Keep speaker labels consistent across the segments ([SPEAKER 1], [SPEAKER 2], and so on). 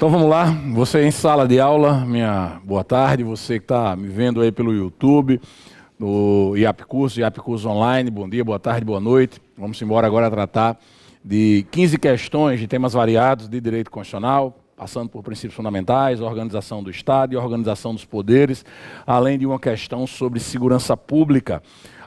[SPEAKER 1] Então vamos lá, você em sala de aula, minha boa tarde, você que está me vendo aí pelo YouTube, no IAP Curso, IAP Curso Online, bom dia, boa tarde, boa noite. Vamos embora agora tratar de 15 questões de temas variados de direito constitucional, passando por princípios fundamentais, organização do Estado e organização dos poderes, além de uma questão sobre segurança pública.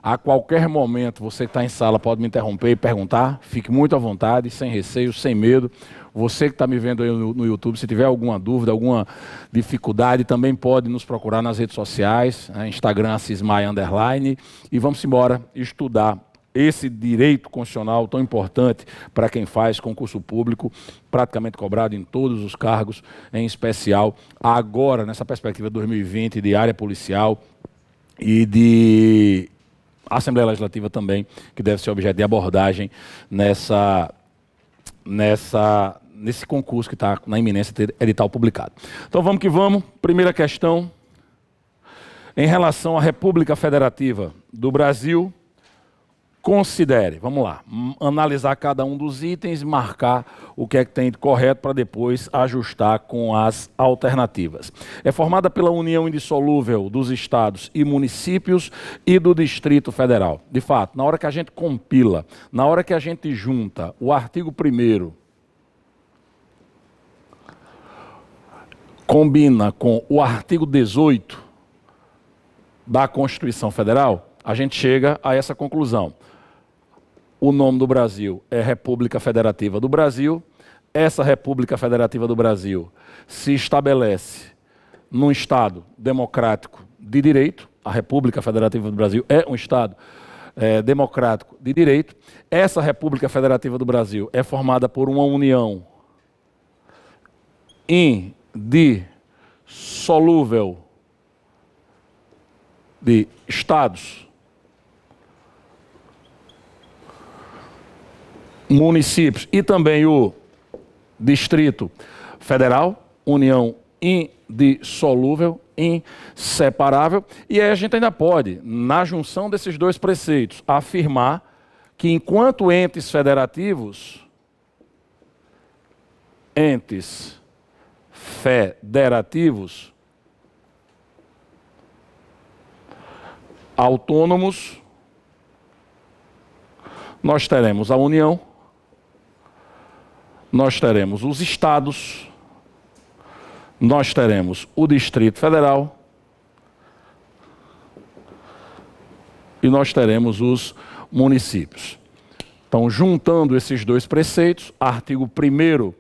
[SPEAKER 1] A qualquer momento, você que está em sala pode me interromper e perguntar, fique muito à vontade, sem receio, sem medo. Você que está me vendo aí no, no, YouTube, se tiver alguma dúvida, alguma dificuldade, também pode nos procurar nas redes sociais, né, Instagram Cismai Underline, e vamos embora estudar esse direito constitucional tão importante para quem faz concurso público, praticamente cobrado em todos os cargos, em especial agora, nessa perspectiva de 2020 de área policial e de Assembleia Legislativa também, que deve ser objeto de abordagem nessa, nessa nesse concurso que está na iminência ter edital publicado. Então vamos que vamos. Primeira questão. Em relação à República Federativa do Brasil, considere, vamos lá, analisar cada um dos itens, marcar o que é que tem de correto para depois ajustar com as alternativas. É formada pela união indissolúvel dos estados e municípios e do Distrito Federal. De fato, na hora que a gente compila, na hora que a gente junta o artigo 1 combina com o artigo 18 da Constituição Federal, a gente chega a essa conclusão. O nome do Brasil é República Federativa do Brasil. Essa República Federativa do Brasil se estabelece num Estado democrático de direito. A República Federativa do Brasil é um Estado é, democrático de direito. Essa República Federativa do Brasil é formada por uma união em de solúvel de estados, municípios e também o Distrito Federal, união indissolúvel, inseparável, e aí a gente ainda pode, na junção desses dois preceitos, afirmar que enquanto entes federativos, entes federativos, autônomos, nós teremos a União, nós teremos os estados, nós teremos o Distrito Federal e nós teremos os municípios. Então, juntando esses dois preceitos, artigo 1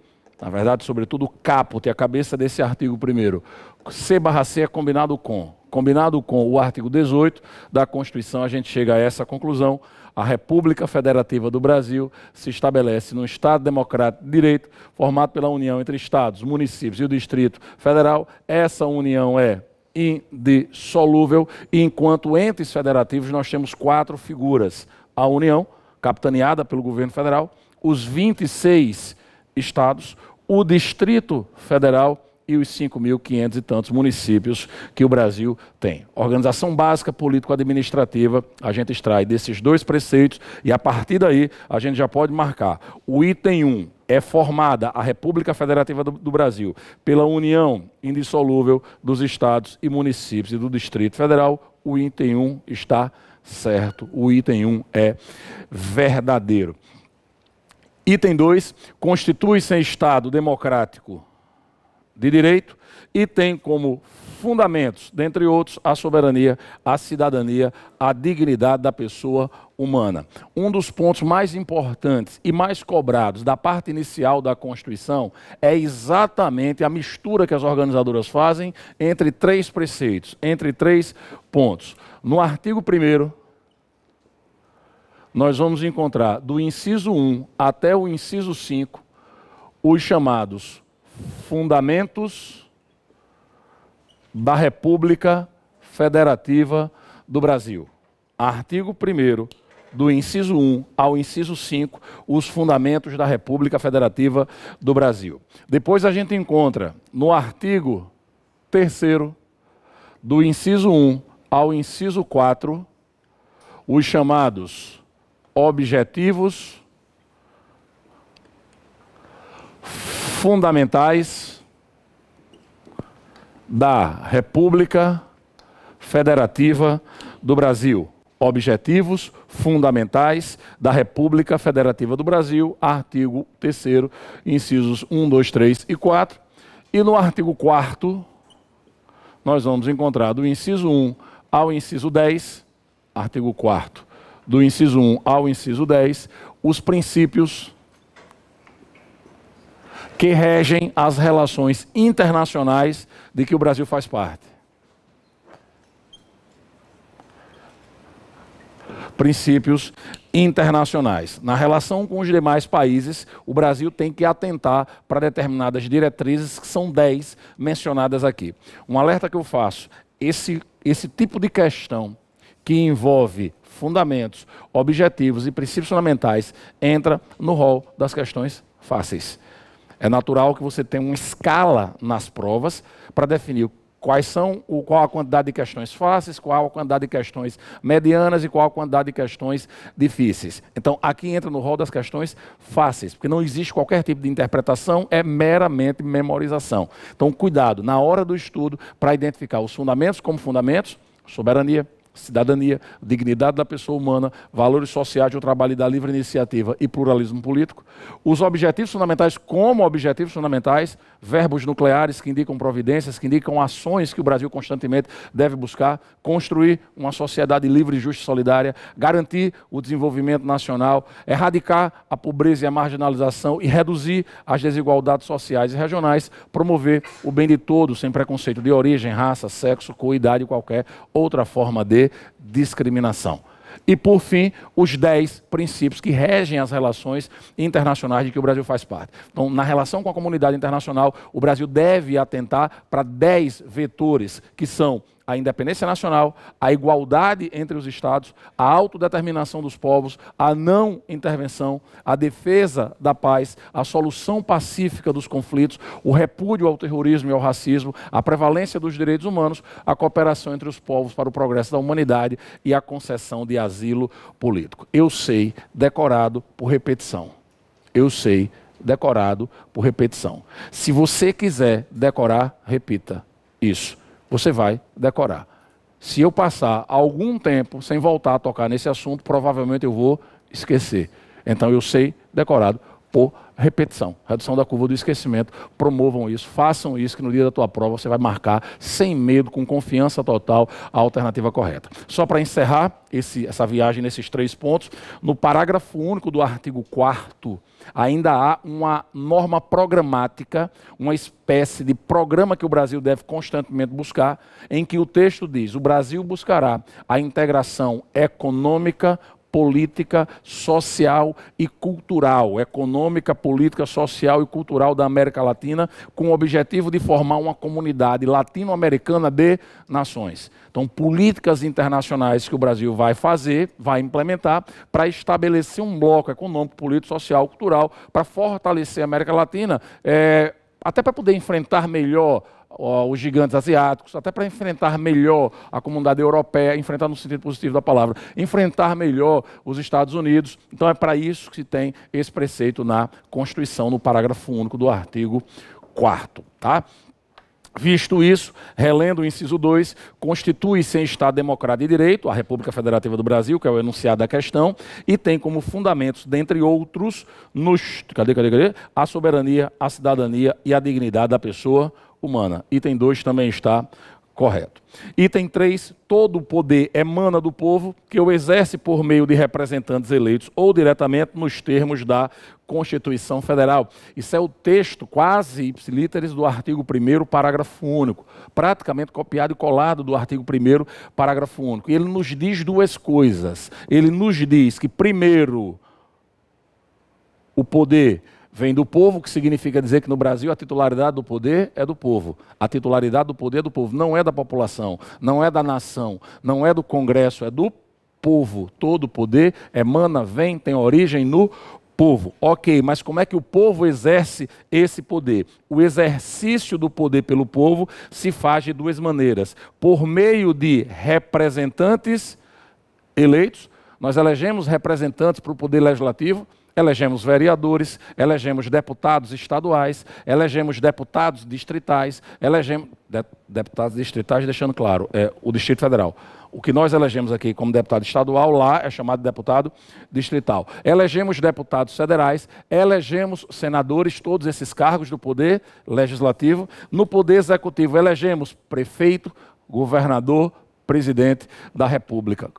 [SPEAKER 1] na verdade, sobretudo o caput e a cabeça desse artigo primeiro, C barra C é combinado com, combinado com o artigo 18 da Constituição, a gente chega a essa conclusão. A República Federativa do Brasil se estabelece num Estado Democrático de Direito, formado pela união entre Estados, municípios e o Distrito Federal. Essa união é indissolúvel e, enquanto entes federativos, nós temos quatro figuras: a União, capitaneada pelo governo federal, os 26 estados, o Distrito Federal e os 5.500 e tantos municípios que o Brasil tem. Organização básica político-administrativa, a gente extrai desses dois preceitos e a partir daí a gente já pode marcar. O item 1 é formada a República Federativa do, do Brasil pela união indissolúvel dos estados e municípios e do Distrito Federal. O item 1 está certo, o item 1 é verdadeiro. Item 2, constitui-se em Estado democrático de direito e tem como fundamentos, dentre outros, a soberania, a cidadania, a dignidade da pessoa humana. Um dos pontos mais importantes e mais cobrados da parte inicial da Constituição é exatamente a mistura que as organizadoras fazem entre três preceitos, entre três pontos. No artigo 1 nós vamos encontrar do inciso 1 até o inciso 5 os chamados fundamentos da República Federativa do Brasil. Artigo 1 do inciso 1 ao inciso 5, os fundamentos da República Federativa do Brasil. Depois a gente encontra no artigo 3 do inciso 1 ao inciso 4 os chamados objetivos fundamentais da República Federativa do Brasil. Objetivos fundamentais da República Federativa do Brasil, artigo 3, incisos 1, 2, 3 e 4. E no artigo 4, nós vamos encontrar do inciso 1 ao inciso 10, artigo 4 do inciso 1 ao inciso 10, os princípios que regem as relações internacionais de que o Brasil faz parte. Princípios internacionais. Na relação com os demais países, o Brasil tem que atentar para determinadas diretrizes, que são 10 mencionadas aqui. Um alerta que eu faço: esse, esse tipo de questão que envolve fundamentos, objetivos e princípios fundamentais entra no rol das questões fáceis. É natural que você tenha uma escala nas provas para definir quais são, qual a quantidade de questões fáceis, qual a quantidade de questões medianas e qual a quantidade de questões difíceis. Então, aqui entra no rol das questões fáceis, porque não existe qualquer tipo de interpretação, é meramente memorização. Então, cuidado na hora do estudo para identificar os fundamentos como fundamentos, soberania, cidadania, dignidade da pessoa humana, valores sociais o trabalho da livre iniciativa e pluralismo político, os objetivos fundamentais como objetivos fundamentais, verbos nucleares que indicam providências, que indicam ações que o Brasil constantemente deve buscar, construir uma sociedade livre, justa e solidária, garantir o desenvolvimento nacional, erradicar a pobreza e a marginalização e reduzir as desigualdades sociais e regionais, promover o bem de todos sem preconceito de origem, raça, sexo, cor, idade qualquer outra forma de discriminação. E, por fim, os dez princípios que regem as relações internacionais de que o Brasil faz parte. Então, na relação com a comunidade internacional, o Brasil deve atentar para dez vetores que são a independência nacional, a igualdade entre os Estados, a autodeterminação dos povos, a não intervenção, a defesa da paz, a solução pacífica dos conflitos, o repúdio ao terrorismo e ao racismo, a prevalência dos direitos humanos, a cooperação entre os povos para o progresso da humanidade e a concessão de asilo político. Eu sei decorado por repetição. Eu sei decorado por repetição. Se você quiser decorar, repita isso você vai decorar. Se eu passar algum tempo sem voltar a tocar nesse assunto, provavelmente eu vou esquecer. Então eu sei decorado por repetição, redução da curva do esquecimento. Promovam isso, façam isso, que no dia da tua prova você vai marcar sem medo, com confiança total, a alternativa correta. Só para encerrar esse, essa viagem nesses três pontos, no parágrafo único do artigo 4 ainda há uma norma programática, uma espécie de programa que o Brasil deve constantemente buscar, em que o texto diz: o Brasil buscará a integração econômica, política, social e cultural, econômica, política, social e cultural da América Latina, com o objetivo de formar uma comunidade latino-americana de nações. Então, políticas internacionais que o Brasil vai fazer, vai implementar, para estabelecer um bloco econômico, político, social, cultural, para fortalecer a América Latina. É, até para poder enfrentar melhor os gigantes asiáticos, até para enfrentar melhor a comunidade europeia, enfrentar no sentido positivo da palavra, enfrentar melhor os Estados Unidos. Então é para isso que se tem esse preceito na Constituição, no parágrafo único do artigo 4 tá? Visto isso, relendo o inciso 2, constitui-se em Estado Democrático e Direito a República Federativa do Brasil, que é o enunciado da questão, e tem como fundamentos, dentre outros, nos, cadê, cadê, cadê? a soberania, a cidadania e a dignidade da pessoa humana. Item 2 também está Correto. Item 3, todo o poder emana do povo, que o exerce por meio de representantes eleitos ou diretamente nos termos da Constituição Federal. Isso é o texto quase ipsilíteres do artigo 1 parágrafo único, praticamente copiado e colado do artigo 1 parágrafo único. E ele nos diz duas coisas. Ele nos diz que primeiro o poder Vem do povo, que significa dizer que no Brasil a titularidade do poder é do povo. A titularidade do poder é do povo, não é da população, não é da nação, não é do Congresso, é do povo. Todo poder emana, vem, tem origem no povo. Ok, mas como é que o povo exerce esse poder? O exercício do poder pelo povo se faz de duas maneiras: por meio de representantes eleitos, nós elegemos representantes para o poder legislativo Elegemos vereadores, elegemos deputados estaduais, elegemos deputados distritais, elegemos. De, deputados distritais, deixando claro, é o Distrito Federal. O que nós elegemos aqui como deputado estadual, lá é chamado deputado distrital. Elegemos deputados federais, elegemos senadores, todos esses cargos do poder legislativo. No poder executivo, elegemos prefeito, governador, presidente da República,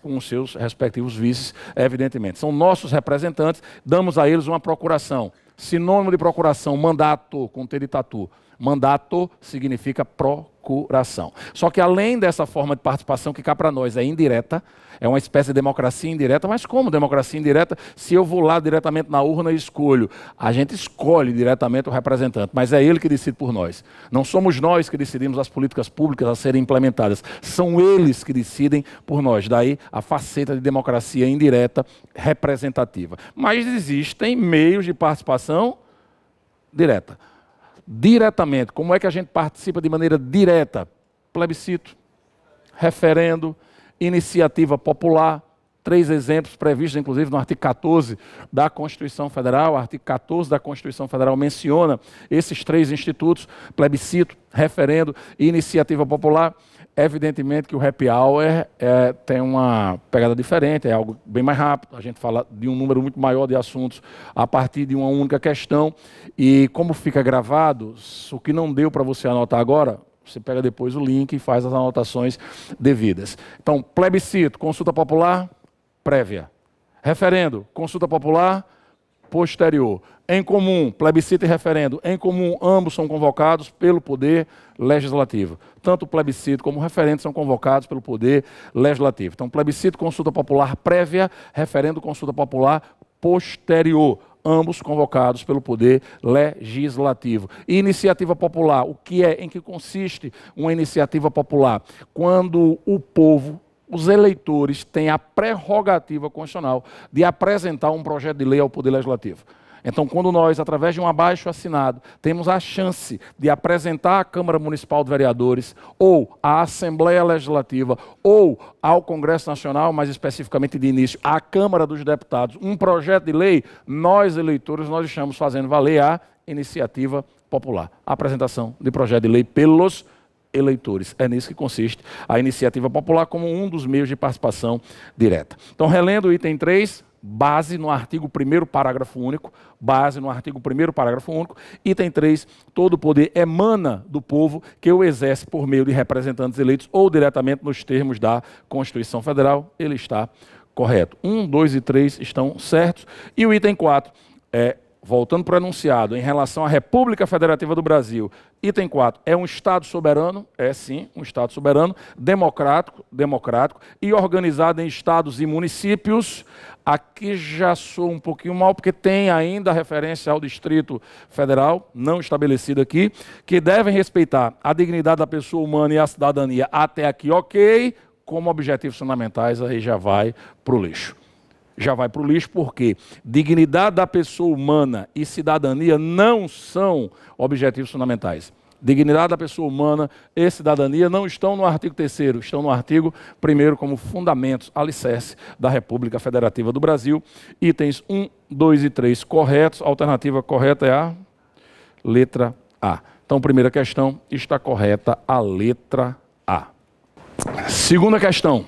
[SPEAKER 1] com os seus respectivos vices, evidentemente. São nossos representantes, damos a eles uma procuração. Sinônimo de procuração, mandato, com tatu. Mandato significa procuração. Só que além dessa forma de participação que cá para nós é indireta, é uma espécie de democracia indireta, mas como democracia indireta se eu vou lá diretamente na urna e escolho? A gente escolhe diretamente o representante, mas é ele que decide por nós. Não somos nós que decidimos as políticas públicas a serem implementadas, são eles que decidem por nós. Daí a faceta de democracia indireta representativa. Mas existem meios de participação direta diretamente. Como é que a gente participa de maneira direta? Plebiscito, referendo, iniciativa popular. Três exemplos previstos, inclusive, no artigo 14 da Constituição Federal. O artigo 14 da Constituição Federal menciona esses três institutos: plebiscito, referendo e iniciativa popular. Evidentemente que o happy hour é, tem uma pegada diferente, é algo bem mais rápido, a gente fala de um número muito maior de assuntos a partir de uma única questão. E como fica gravado, o que não deu para você anotar agora, você pega depois o link e faz as anotações devidas. Então, plebiscito, consulta popular, prévia. Referendo, consulta popular, posterior. Em comum, plebiscito e referendo, em comum, ambos são convocados pelo Poder Legislativo tanto o plebiscito como o referendo são convocados pelo Poder Legislativo. Então, plebiscito, consulta popular prévia, referendo, consulta popular posterior ambos convocados pelo Poder Legislativo. E iniciativa popular, o que é, em que consiste uma iniciativa popular? Quando o povo, os eleitores, têm a prerrogativa constitucional de apresentar um projeto de lei ao Poder Legislativo. Então, quando nós, através de um abaixo assinado, temos a chance de apresentar à Câmara Municipal de Vereadores, ou à Assembleia Legislativa, ou ao Congresso Nacional, mais especificamente de início, à Câmara dos Deputados, um projeto de lei, nós, eleitores, nós estamos fazendo valer a iniciativa popular. A apresentação de projeto de lei pelos eleitores. É nisso que consiste a iniciativa popular como um dos meios de participação direta. Então, relendo o item 3, base no artigo 1 parágrafo único, base no artigo 1 parágrafo único, item 3, todo o poder emana do povo que o exerce por meio de representantes eleitos ou diretamente nos termos da Constituição Federal, ele está correto. 1, 2 e 3 estão certos. E o item 4 é voltando para o enunciado, em relação à República Federativa do Brasil, item 4, é um Estado soberano? É sim, um Estado soberano, democrático, democrático e organizado em estados e municípios, Aqui já sou um pouquinho mal, porque tem ainda referência ao Distrito Federal, não estabelecido aqui, que devem respeitar a dignidade da pessoa humana e a cidadania até aqui, ok, como objetivos fundamentais, aí já vai para o lixo. Já vai para o lixo porque dignidade da pessoa humana e cidadania não são objetivos fundamentais dignidade da pessoa humana e cidadania não estão no artigo 3 estão no artigo 1 como fundamentos, alicerce da República Federativa do Brasil. Itens 1, 2 e 3 corretos. A alternativa correta é a letra A. Então, primeira questão, está correta a letra A. Segunda questão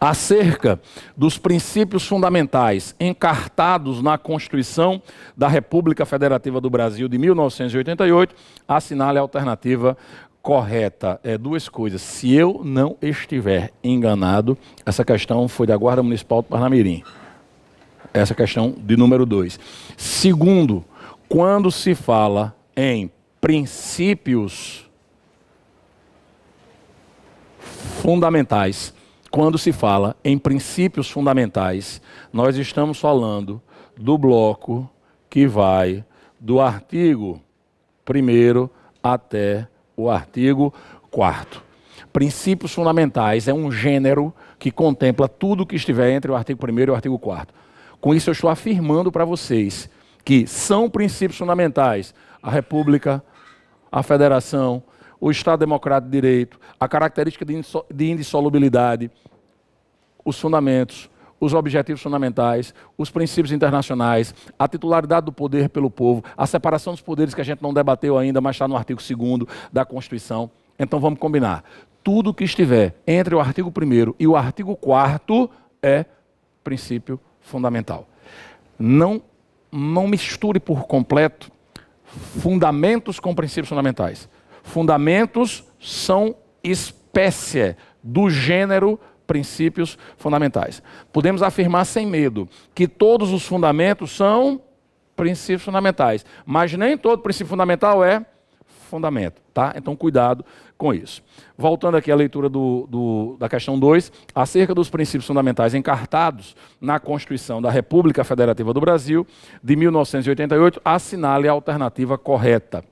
[SPEAKER 1] acerca dos princípios fundamentais encartados na Constituição da República Federativa do Brasil de 1988, assinale a alternativa correta. É duas coisas. Se eu não estiver enganado, essa questão foi da Guarda Municipal do Parnamirim. Essa questão de número dois. Segundo, quando se fala em princípios fundamentais quando se fala em princípios fundamentais, nós estamos falando do bloco que vai do artigo 1 até o artigo 4. Princípios fundamentais é um gênero que contempla tudo que estiver entre o artigo 1 e o artigo 4. Com isso, eu estou afirmando para vocês que são princípios fundamentais a República, a Federação, o Estado Democrático de Direito, a característica de indissolubilidade, os fundamentos, os objetivos fundamentais, os princípios internacionais, a titularidade do poder pelo povo, a separação dos poderes que a gente não debateu ainda, mas está no artigo 2 da Constituição. Então vamos combinar. Tudo que estiver entre o artigo 1 e o artigo 4 é princípio fundamental. Não, não misture por completo fundamentos com princípios fundamentais. Fundamentos são espécie do gênero princípios fundamentais. Podemos afirmar sem medo que todos os fundamentos são princípios fundamentais, mas nem todo princípio fundamental é fundamento, tá? Então cuidado com isso. Voltando aqui à leitura do, do, da questão 2, acerca dos princípios fundamentais encartados na Constituição da República Federativa do Brasil de 1988, assinale a alternativa correta.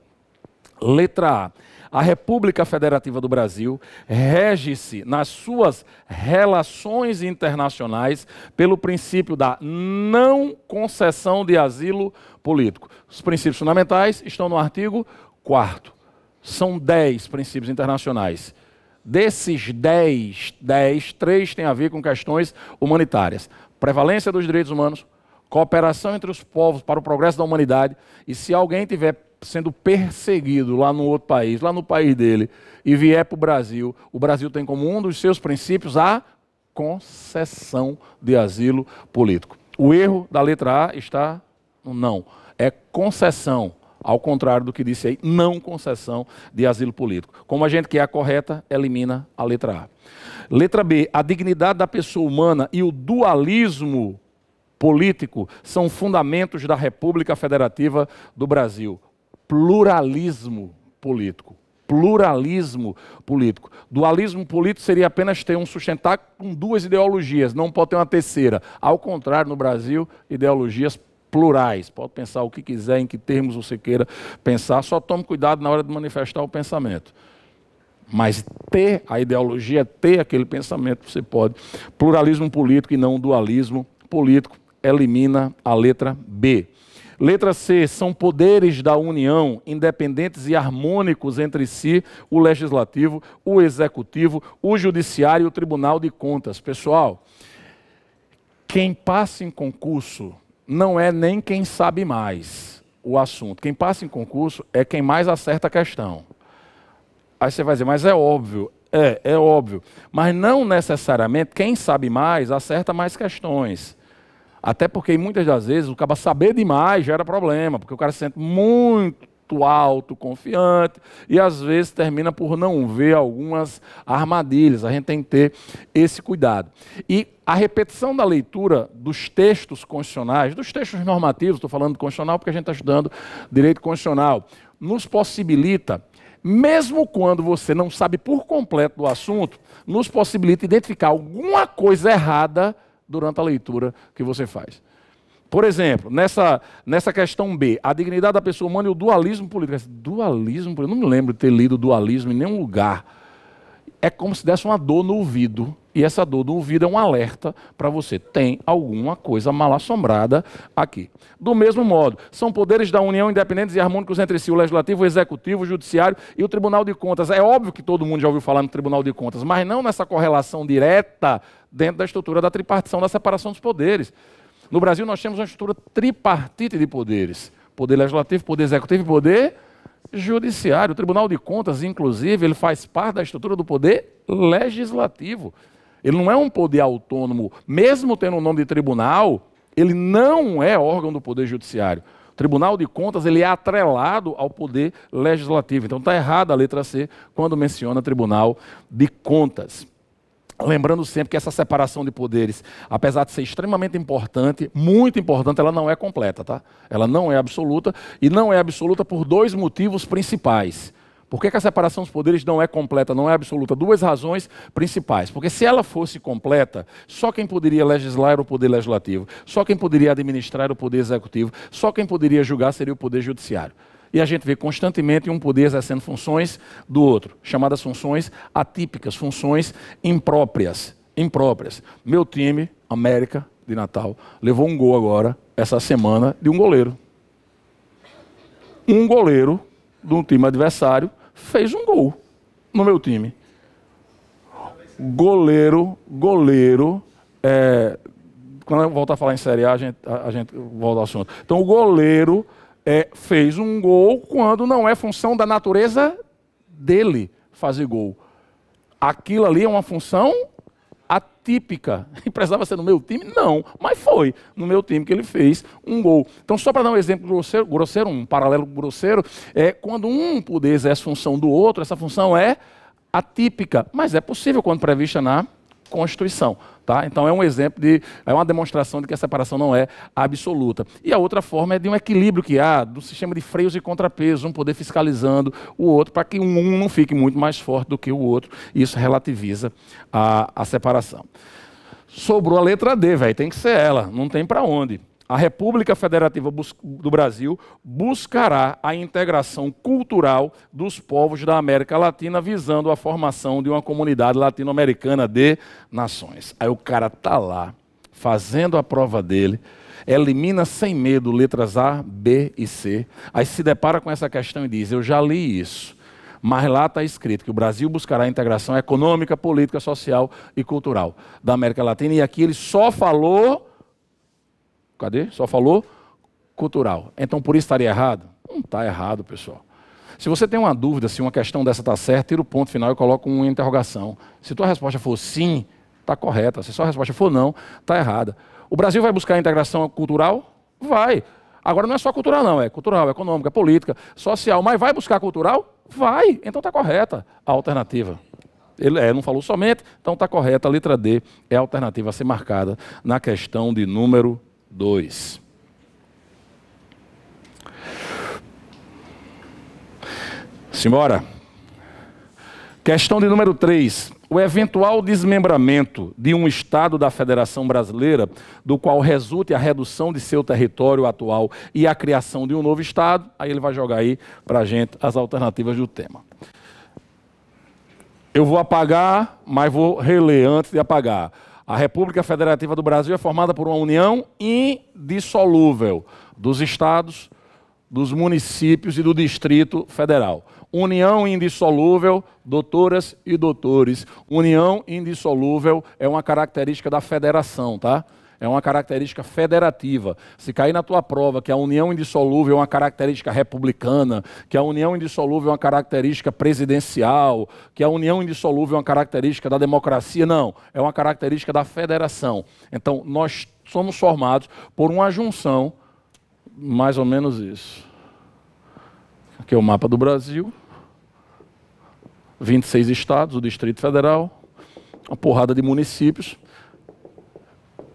[SPEAKER 1] Letra A. A República Federativa do Brasil rege-se nas suas relações internacionais pelo princípio da não concessão de asilo político. Os princípios fundamentais estão no artigo 4. São 10 princípios internacionais. Desses 10, 10, 3 têm a ver com questões humanitárias. Prevalência dos direitos humanos, cooperação entre os povos para o progresso da humanidade, e se alguém tiver sendo perseguido lá no outro país, lá no país dele, e vier para o Brasil, o Brasil tem como um dos seus princípios a concessão de asilo político. O erro da letra A está no não, é concessão. Ao contrário do que disse aí, não concessão de asilo político. Como a gente quer é a correta, elimina a letra A. Letra B, a dignidade da pessoa humana e o dualismo político são fundamentos da República Federativa do Brasil pluralismo político. Pluralismo político. Dualismo político seria apenas ter um sustentáculo com duas ideologias, não pode ter uma terceira. Ao contrário, no Brasil, ideologias plurais. Pode pensar o que quiser, em que termos você queira pensar, só tome cuidado na hora de manifestar o pensamento. Mas ter a ideologia, ter aquele pensamento, você pode. Pluralismo político e não dualismo político elimina a letra B. Letra C, são poderes da União, independentes e harmônicos entre si, o Legislativo, o Executivo, o Judiciário e o Tribunal de Contas. Pessoal, quem passa em concurso não é nem quem sabe mais o assunto. Quem passa em concurso é quem mais acerta a questão. Aí você vai dizer, mas é óbvio. É, é óbvio. Mas não necessariamente quem sabe mais acerta mais questões. Até porque muitas das vezes o cara saber demais gera problema, porque o cara se sente muito alto, confiante, e às vezes termina por não ver algumas armadilhas. A gente tem que ter esse cuidado. E a repetição da leitura dos textos constitucionais, dos textos normativos, estou falando de constitucional porque a gente está estudando direito constitucional, nos possibilita mesmo quando você não sabe por completo do assunto, nos possibilita identificar alguma coisa errada durante a leitura que você faz. Por exemplo, nessa, nessa questão B, a dignidade da pessoa humana e o dualismo político. Dualismo político. Eu não me lembro de ter lido dualismo em nenhum lugar é como se desse uma dor no ouvido. E essa dor no ouvido é um alerta para você. Tem alguma coisa mal assombrada aqui. Do mesmo modo, são poderes da União independentes e harmônicos entre si, o Legislativo, o Executivo, o Judiciário e o Tribunal de Contas. É óbvio que todo mundo já ouviu falar no Tribunal de Contas, mas não nessa correlação direta dentro da estrutura da tripartição, da separação dos poderes. No Brasil, nós temos uma estrutura tripartite de poderes: poder legislativo, poder executivo e poder judiciário. O Tribunal de Contas, inclusive, ele faz parte da estrutura do poder legislativo. Ele não é um poder autônomo, mesmo tendo o nome de tribunal, ele não é órgão do poder judiciário. O Tribunal de Contas ele é atrelado ao poder legislativo. Então está errada a letra C quando menciona Tribunal de Contas. Lembrando sempre que essa separação de poderes, apesar de ser extremamente importante, muito importante, ela não é completa, tá? Ela não é absoluta e não é absoluta por dois motivos principais. Por que, que, a separação dos poderes não é completa, não é absoluta? Duas razões principais. Porque se ela fosse completa, só quem poderia legislar era o poder legislativo, só quem poderia administrar era o poder executivo, só quem poderia julgar seria o poder judiciário. E a gente vê constantemente um poder exercendo funções do outro, chamadas funções atípicas, funções impróprias. Impróprias. Meu time, América de Natal, levou um gol agora, essa semana, de um goleiro. Um goleiro de um time adversário fez um gol no meu time. Goleiro, goleiro, é, quando eu voltar a falar em Série A, a gente, a, a gente volta ao assunto. Então, o goleiro é, fez um gol quando não é função da natureza dele fazer gol. Aquilo ali é uma função atípica. E precisava ser no meu time? Não, mas foi no meu time que ele fez um gol. Então, só para dar um exemplo grosseiro, grosseiro, um paralelo grosseiro, é quando um poder exerce função do outro, essa função é atípica, mas é possível quando prevista na Constituição. Tá? Então é um exemplo de, é uma demonstração de que a separação não é absoluta. E a outra forma é de um equilíbrio que há do sistema de freios e contrapesos, um poder fiscalizando o outro para que um não fique muito mais forte do que o outro. E isso relativiza a, a separação. Sobrou a letra D, velho, tem que ser ela, não tem para onde a República Federativa do Brasil buscará a integração cultural dos povos da América Latina, visando a formação de uma comunidade latino-americana de nações. Aí o cara está lá, fazendo a prova dele, elimina sem medo letras A, B e C, aí se depara com essa questão e diz: Eu já li isso. Mas lá está escrito que o Brasil buscará a integração econômica, política, social e cultural da América Latina. E aqui ele só falou Cadê? Só falou cultural. Então por isso estaria errado? Não está errado, pessoal. Se você tem uma dúvida se uma questão dessa está certa, tira o ponto final e coloca uma interrogação. Se tua resposta for sim, está correta. Se sua resposta for não, está errada. O Brasil vai buscar a integração cultural? Vai. Agora não é só cultural, não. É cultural, é econômica, é política, social. Mas vai buscar cultural? Vai. Então está correta a alternativa. Ele é, não falou somente, então está correta. A letra D é a alternativa a ser marcada na questão de número 2. Simbora. Questão de número 3. O eventual desmembramento de um Estado da Federação Brasileira, do qual resulte a redução de seu território atual e a criação de um novo Estado, aí ele vai jogar aí para a gente as alternativas do tema. Eu vou apagar, mas vou reler antes de apagar. A República Federativa do Brasil é formada por uma união indissolúvel dos estados, dos municípios e do Distrito Federal. União indissolúvel, doutoras e doutores. União indissolúvel é uma característica da federação, tá? é uma característica federativa. Se cair na tua prova que a união indissolúvel é uma característica republicana, que a união indissolúvel é uma característica presidencial, que a união indissolúvel é uma característica da democracia, não, é uma característica da federação. Então, nós somos formados por uma junção, mais ou menos isso. Aqui é o mapa do Brasil. 26 estados, o Distrito Federal, uma porrada de municípios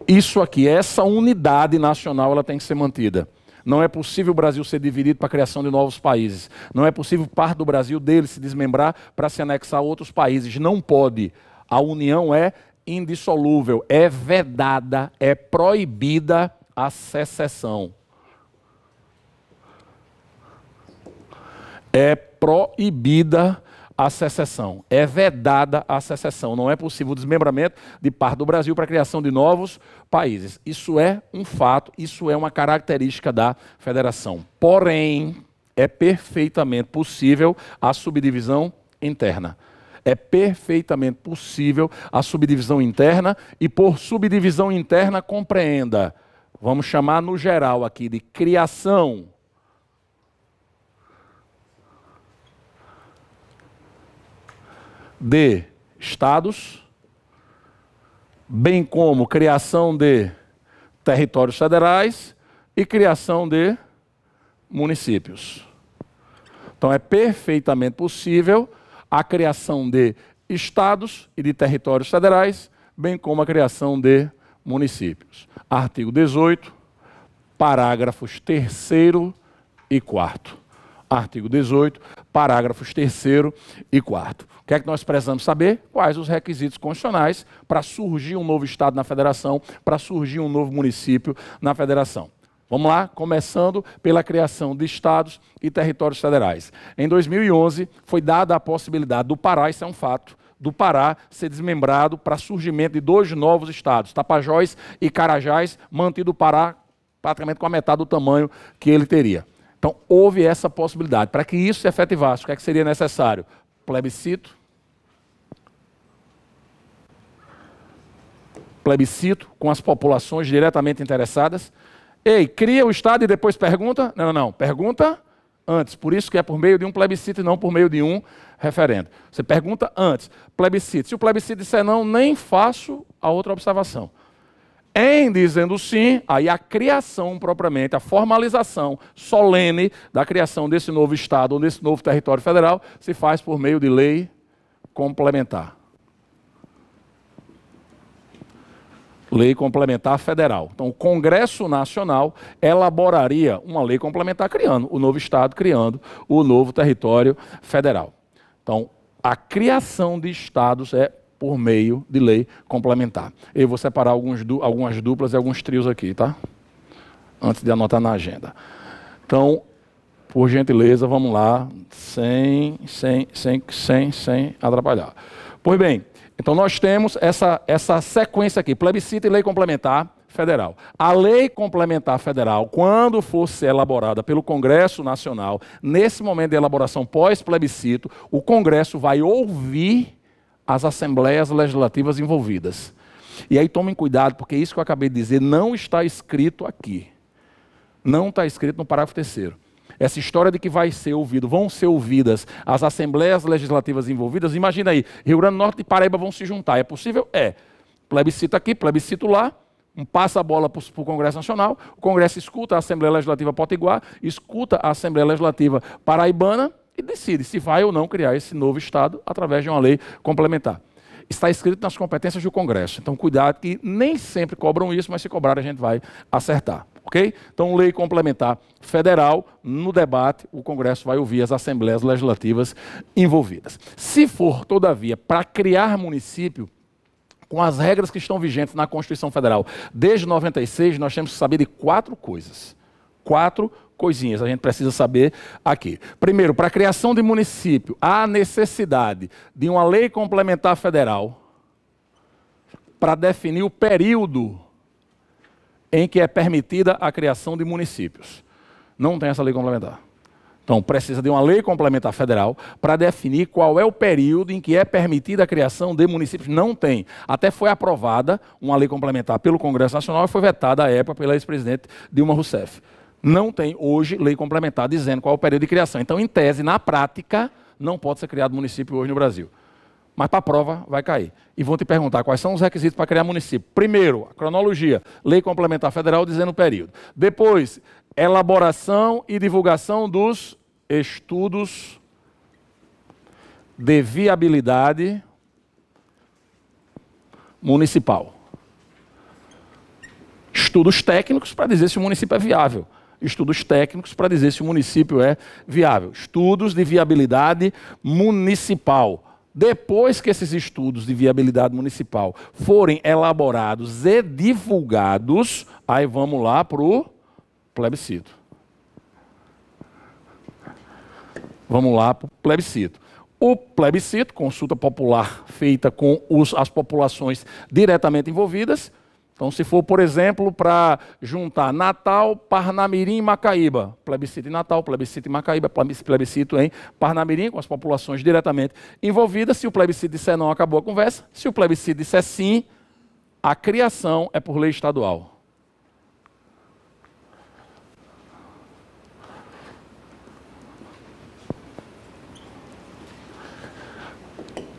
[SPEAKER 1] isso aqui, essa unidade nacional, ela tem que ser mantida. Não é possível o Brasil ser dividido para a criação de novos países. Não é possível parte do Brasil dele se desmembrar para se anexar a outros países. Não pode. A união é indissolúvel, é vedada, é proibida a secessão. É proibida a secessão. É vedada a secessão. Não é possível o desmembramento de parte do Brasil para a criação de novos países. Isso é um fato, isso é uma característica da federação. Porém, é perfeitamente possível a subdivisão interna. É perfeitamente possível a subdivisão interna e, por subdivisão interna, compreenda. Vamos chamar no geral aqui de criação de estados, bem como criação de territórios federais e criação de municípios. Então é perfeitamente possível a criação de estados e de territórios federais, bem como a criação de municípios. Artigo 18, parágrafos 3 e 4 artigo 18, parágrafos 3 e 4. O que é que nós precisamos saber? Quais os requisitos constitucionais para surgir um novo Estado na federação, para surgir um novo município na federação. Vamos lá, começando pela criação de estados e territórios federais. Em 2011, foi dada a possibilidade do Pará, isso é um fato, do Pará ser desmembrado para surgimento de dois novos estados, Tapajós e Carajás, mantido o Pará praticamente com a metade do tamanho que ele teria. Então, houve essa possibilidade. Para que isso se efetivasse, o que, é que seria necessário? Plebiscito. Plebiscito com as populações diretamente interessadas. Ei, cria o Estado e depois pergunta? Não, não, não. Pergunta antes. Por isso que é por meio de um plebiscito e não por meio de um referendo. Você pergunta antes. Plebiscito. Se o plebiscito disser não, nem faço a outra observação. Em dizendo sim, aí a criação propriamente, a formalização solene da criação desse novo Estado ou desse novo território federal se faz por meio de lei complementar. Lei complementar federal. Então, o Congresso Nacional elaboraria uma lei complementar criando o novo Estado, criando o novo território federal. Então, a criação de Estados é por meio de lei complementar. Eu vou separar alguns, algumas duplas e alguns trios aqui, tá? Antes de anotar na agenda. Então, por gentileza, vamos lá, sem, sem, sem, sem, sem atrapalhar. Pois bem, então nós temos essa, essa sequência aqui, plebiscito e lei complementar federal. A lei complementar federal, quando for ser elaborada pelo Congresso Nacional, nesse momento de elaboração pós-plebiscito, o Congresso vai ouvir as assembleias legislativas envolvidas. E aí tomem cuidado, porque isso que eu acabei de dizer não está escrito aqui. Não está escrito no parágrafo terceiro. Essa história de que vai ser ouvido, vão ser ouvidas as assembleias legislativas envolvidas, imagina aí, Rio Grande do Norte e Paraíba vão se juntar. É possível? É. Plebiscito aqui, plebiscito lá, um passa a bola para o Congresso Nacional, o Congresso escuta a Assembleia Legislativa Potiguar, escuta a Assembleia Legislativa Paraibana, e decide se vai ou não criar esse novo Estado através de uma lei complementar. Está escrito nas competências do Congresso. Então, cuidado que nem sempre cobram isso, mas se cobrar a gente vai acertar. Ok? Então, lei complementar federal, no debate, o Congresso vai ouvir as assembleias legislativas envolvidas. Se for, todavia, para criar município, com as regras que estão vigentes na Constituição Federal desde 96, nós temos que saber de quatro coisas. Quatro coisas coisinhas a gente precisa saber aqui. Primeiro, para a criação de município, há necessidade de uma lei complementar federal para definir o período em que é permitida a criação de municípios. Não tem essa lei complementar. Então, precisa de uma lei complementar federal para definir qual é o período em que é permitida a criação de municípios. Não tem. Até foi aprovada uma lei complementar pelo Congresso Nacional e foi vetada à época pela ex-presidente Dilma Rousseff não tem hoje lei complementar dizendo qual é o período de criação. Então, em tese, na prática, não pode ser criado município hoje no Brasil. Mas para a prova vai cair. E vão te perguntar quais são os requisitos para criar município. Primeiro, a cronologia, lei complementar federal dizendo o período. Depois, elaboração e divulgação dos estudos de viabilidade municipal. Estudos técnicos para dizer se o município é viável estudos técnicos para dizer se o município é viável. Estudos de viabilidade municipal. Depois que esses estudos de viabilidade municipal forem elaborados e divulgados, aí vamos lá para o plebiscito. Vamos lá para o plebiscito. O plebiscito, consulta popular feita com os, as populações diretamente envolvidas, então, se for, por exemplo, para juntar Natal, Parnamirim e Macaíba, plebiscito em Natal, plebiscito em Macaíba, plebiscito em Parnamirim, com as populações diretamente envolvidas, se o plebiscito disser não, acabou a conversa. Se o plebiscito disser sim, a criação é por lei estadual.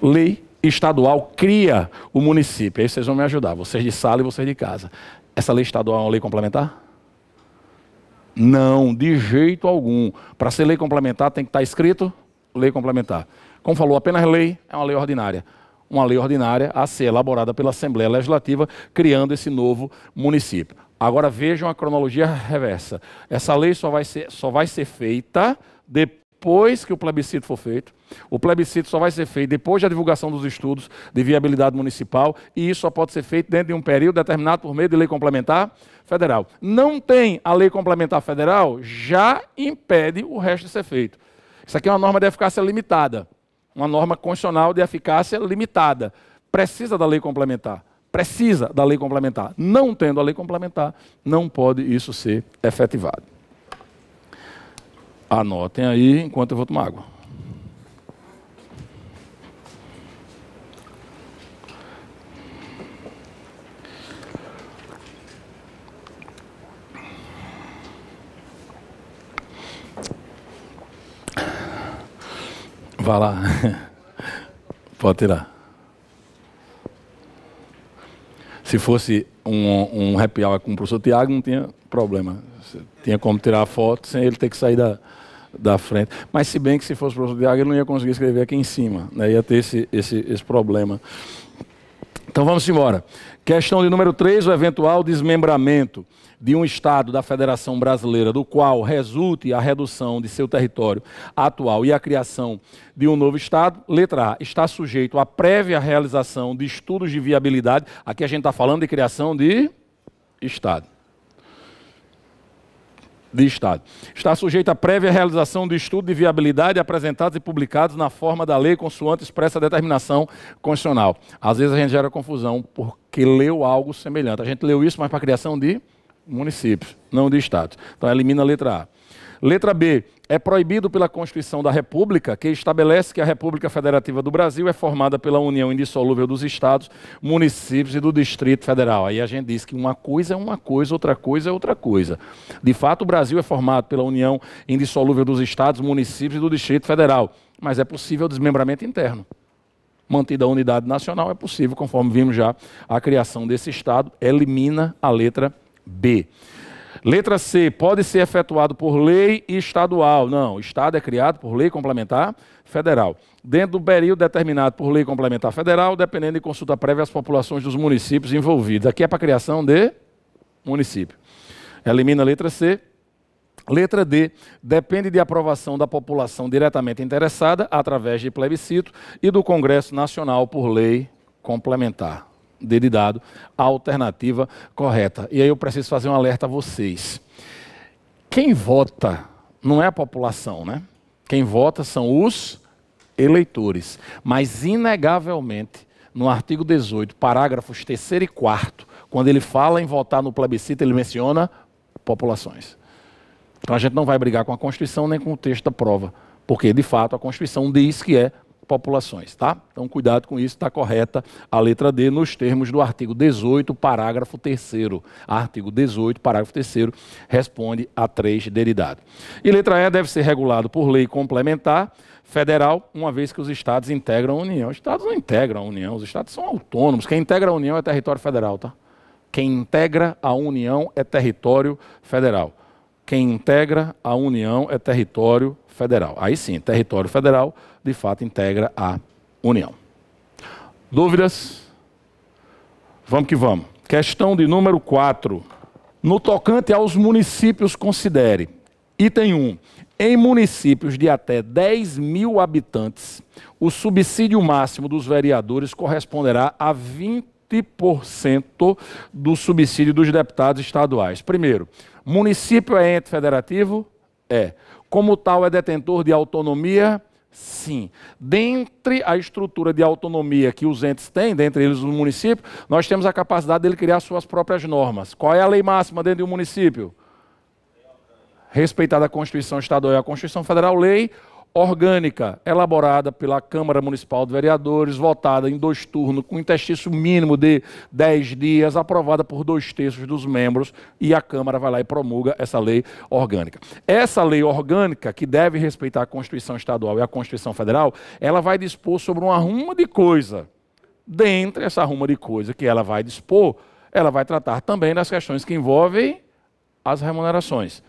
[SPEAKER 1] Lei estadual cria o município. Aí vocês vão me ajudar, vocês de sala e vocês de casa. Essa lei estadual é uma lei complementar? Não, de jeito algum. Para ser lei complementar tem que estar tá escrito lei complementar. Como falou, apenas lei é uma lei ordinária. Uma lei ordinária a ser elaborada pela Assembleia Legislativa, criando esse novo município. Agora vejam a cronologia reversa. Essa lei só vai ser, só vai ser feita depois depois que o plebiscito for feito. O plebiscito só vai ser feito depois da divulgação dos estudos de viabilidade municipal e isso só pode ser feito dentro de um período determinado por meio de lei complementar federal. Não tem a lei complementar federal, já impede o resto de ser feito. Isso aqui é uma norma de eficácia limitada, uma norma constitucional de eficácia limitada. Precisa da lei complementar. Precisa da lei complementar. Não tendo a lei complementar, não pode isso ser efetivado. Anotem aí enquanto eu vou tomar água. Vá lá. Pode tirar. Se fosse um, um happy hour com o professor Tiago, não tinha problema. Tinha como tirar a foto sem ele ter que sair da, da frente. Mas se bem que se fosse professor de água, ele não ia conseguir escrever aqui em cima. Né? Ia ter esse, esse, esse problema. Então vamos embora. Questão de número 3, o eventual desmembramento de um Estado da Federação Brasileira, do qual resulte a redução de seu território atual e a criação de um novo Estado, letra A, está sujeito à prévia realização de estudos de viabilidade. Aqui a gente está falando de criação de Estado de Estado. Está sujeito à prévia realização do estudo de viabilidade apresentados e publicados na forma da lei consoante expressa determinação constitucional. Às vezes a gente gera confusão porque leu algo semelhante. A gente leu isso, mas para a criação de municípios, não de estados. Então elimina a letra A. Letra B. É proibido pela Constituição da República, que estabelece que a República Federativa do Brasil é formada pela união indissolúvel dos estados, municípios e do Distrito Federal. Aí a gente diz que uma coisa é uma coisa, outra coisa é outra coisa. De fato, o Brasil é formado pela união indissolúvel dos estados, municípios e do Distrito Federal. Mas é possível o desmembramento interno mantida a unidade nacional, é possível, conforme vimos já, a criação desse Estado elimina a letra B. Letra C, pode ser efetuado por lei estadual. Não, o Estado é criado por lei complementar federal. Dentro do período determinado por lei complementar federal, dependendo de consulta prévia às populações dos municípios envolvidos. Aqui é para a criação de município. Elimina a letra C. Letra D, depende de aprovação da população diretamente interessada, através de plebiscito, e do Congresso Nacional por lei complementar dele dado a alternativa correta. E aí eu preciso fazer um alerta a vocês. Quem vota não é a população, né? Quem vota são os eleitores. Mas, inegavelmente, no artigo 18, parágrafos 3 e 4, quando ele fala em votar no plebiscito, ele menciona populações. Então a gente não vai brigar com a Constituição nem com o texto da prova, porque de fato a Constituição diz que é populações, tá? Então cuidado com isso, está correta a letra D nos termos do artigo 18, parágrafo 3 Artigo 18, parágrafo 3 responde a três derivados. E letra E deve ser regulado por lei complementar federal, uma vez que os estados integram a União. Os estados não integram a União, os estados são autônomos. Quem integra a União é território federal, tá? Quem integra a União é território federal. Quem integra a União é território federal. Aí sim, território federal, de fato, integra a União. Dúvidas? Vamos que vamos. Questão de número 4. No tocante aos municípios, considere. Item 1. Em municípios de até 10 mil habitantes, o subsídio máximo dos vereadores corresponderá a 20% do subsídio dos deputados estaduais. Primeiro, município é ente federativo? É. Como tal, é detentor de autonomia? Sim. Dentre a estrutura de autonomia que os entes têm, dentre eles o município, nós temos a capacidade dele criar suas próprias normas. Qual é a lei máxima dentro de um município? Respeitada a Constituição Estadual e a Constituição Federal, lei orgânica, elaborada pela Câmara Municipal de Vereadores, votada em dois turnos, com interstício mínimo de 10 dias, aprovada por dois terços dos membros, e a Câmara vai lá e promulga essa lei orgânica. Essa lei orgânica, que deve respeitar a Constituição Estadual e a Constituição Federal, ela vai dispor sobre uma ruma de coisa. Dentre essa ruma de coisa que ela vai dispor, ela vai tratar também das questões que envolvem as remunerações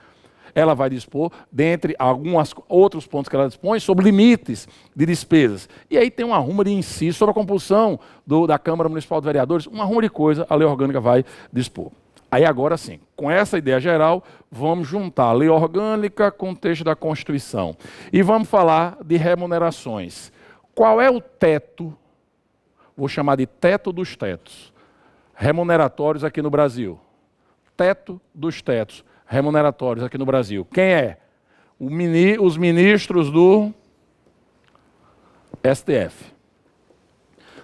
[SPEAKER 1] ela vai dispor, dentre alguns outros pontos que ela dispõe, sobre limites de despesas. E aí tem uma arruma de inciso sobre a compulsão do, da Câmara Municipal de Vereadores, uma arruma de coisa a lei orgânica vai dispor. Aí agora sim, com essa ideia geral, vamos juntar a lei orgânica com o texto da Constituição. E vamos falar de remunerações. Qual é o teto? Vou chamar de teto dos tetos. Remuneratórios aqui no Brasil. Teto dos tetos remuneratórios aqui no Brasil. Quem é? Mini, os ministros do STF.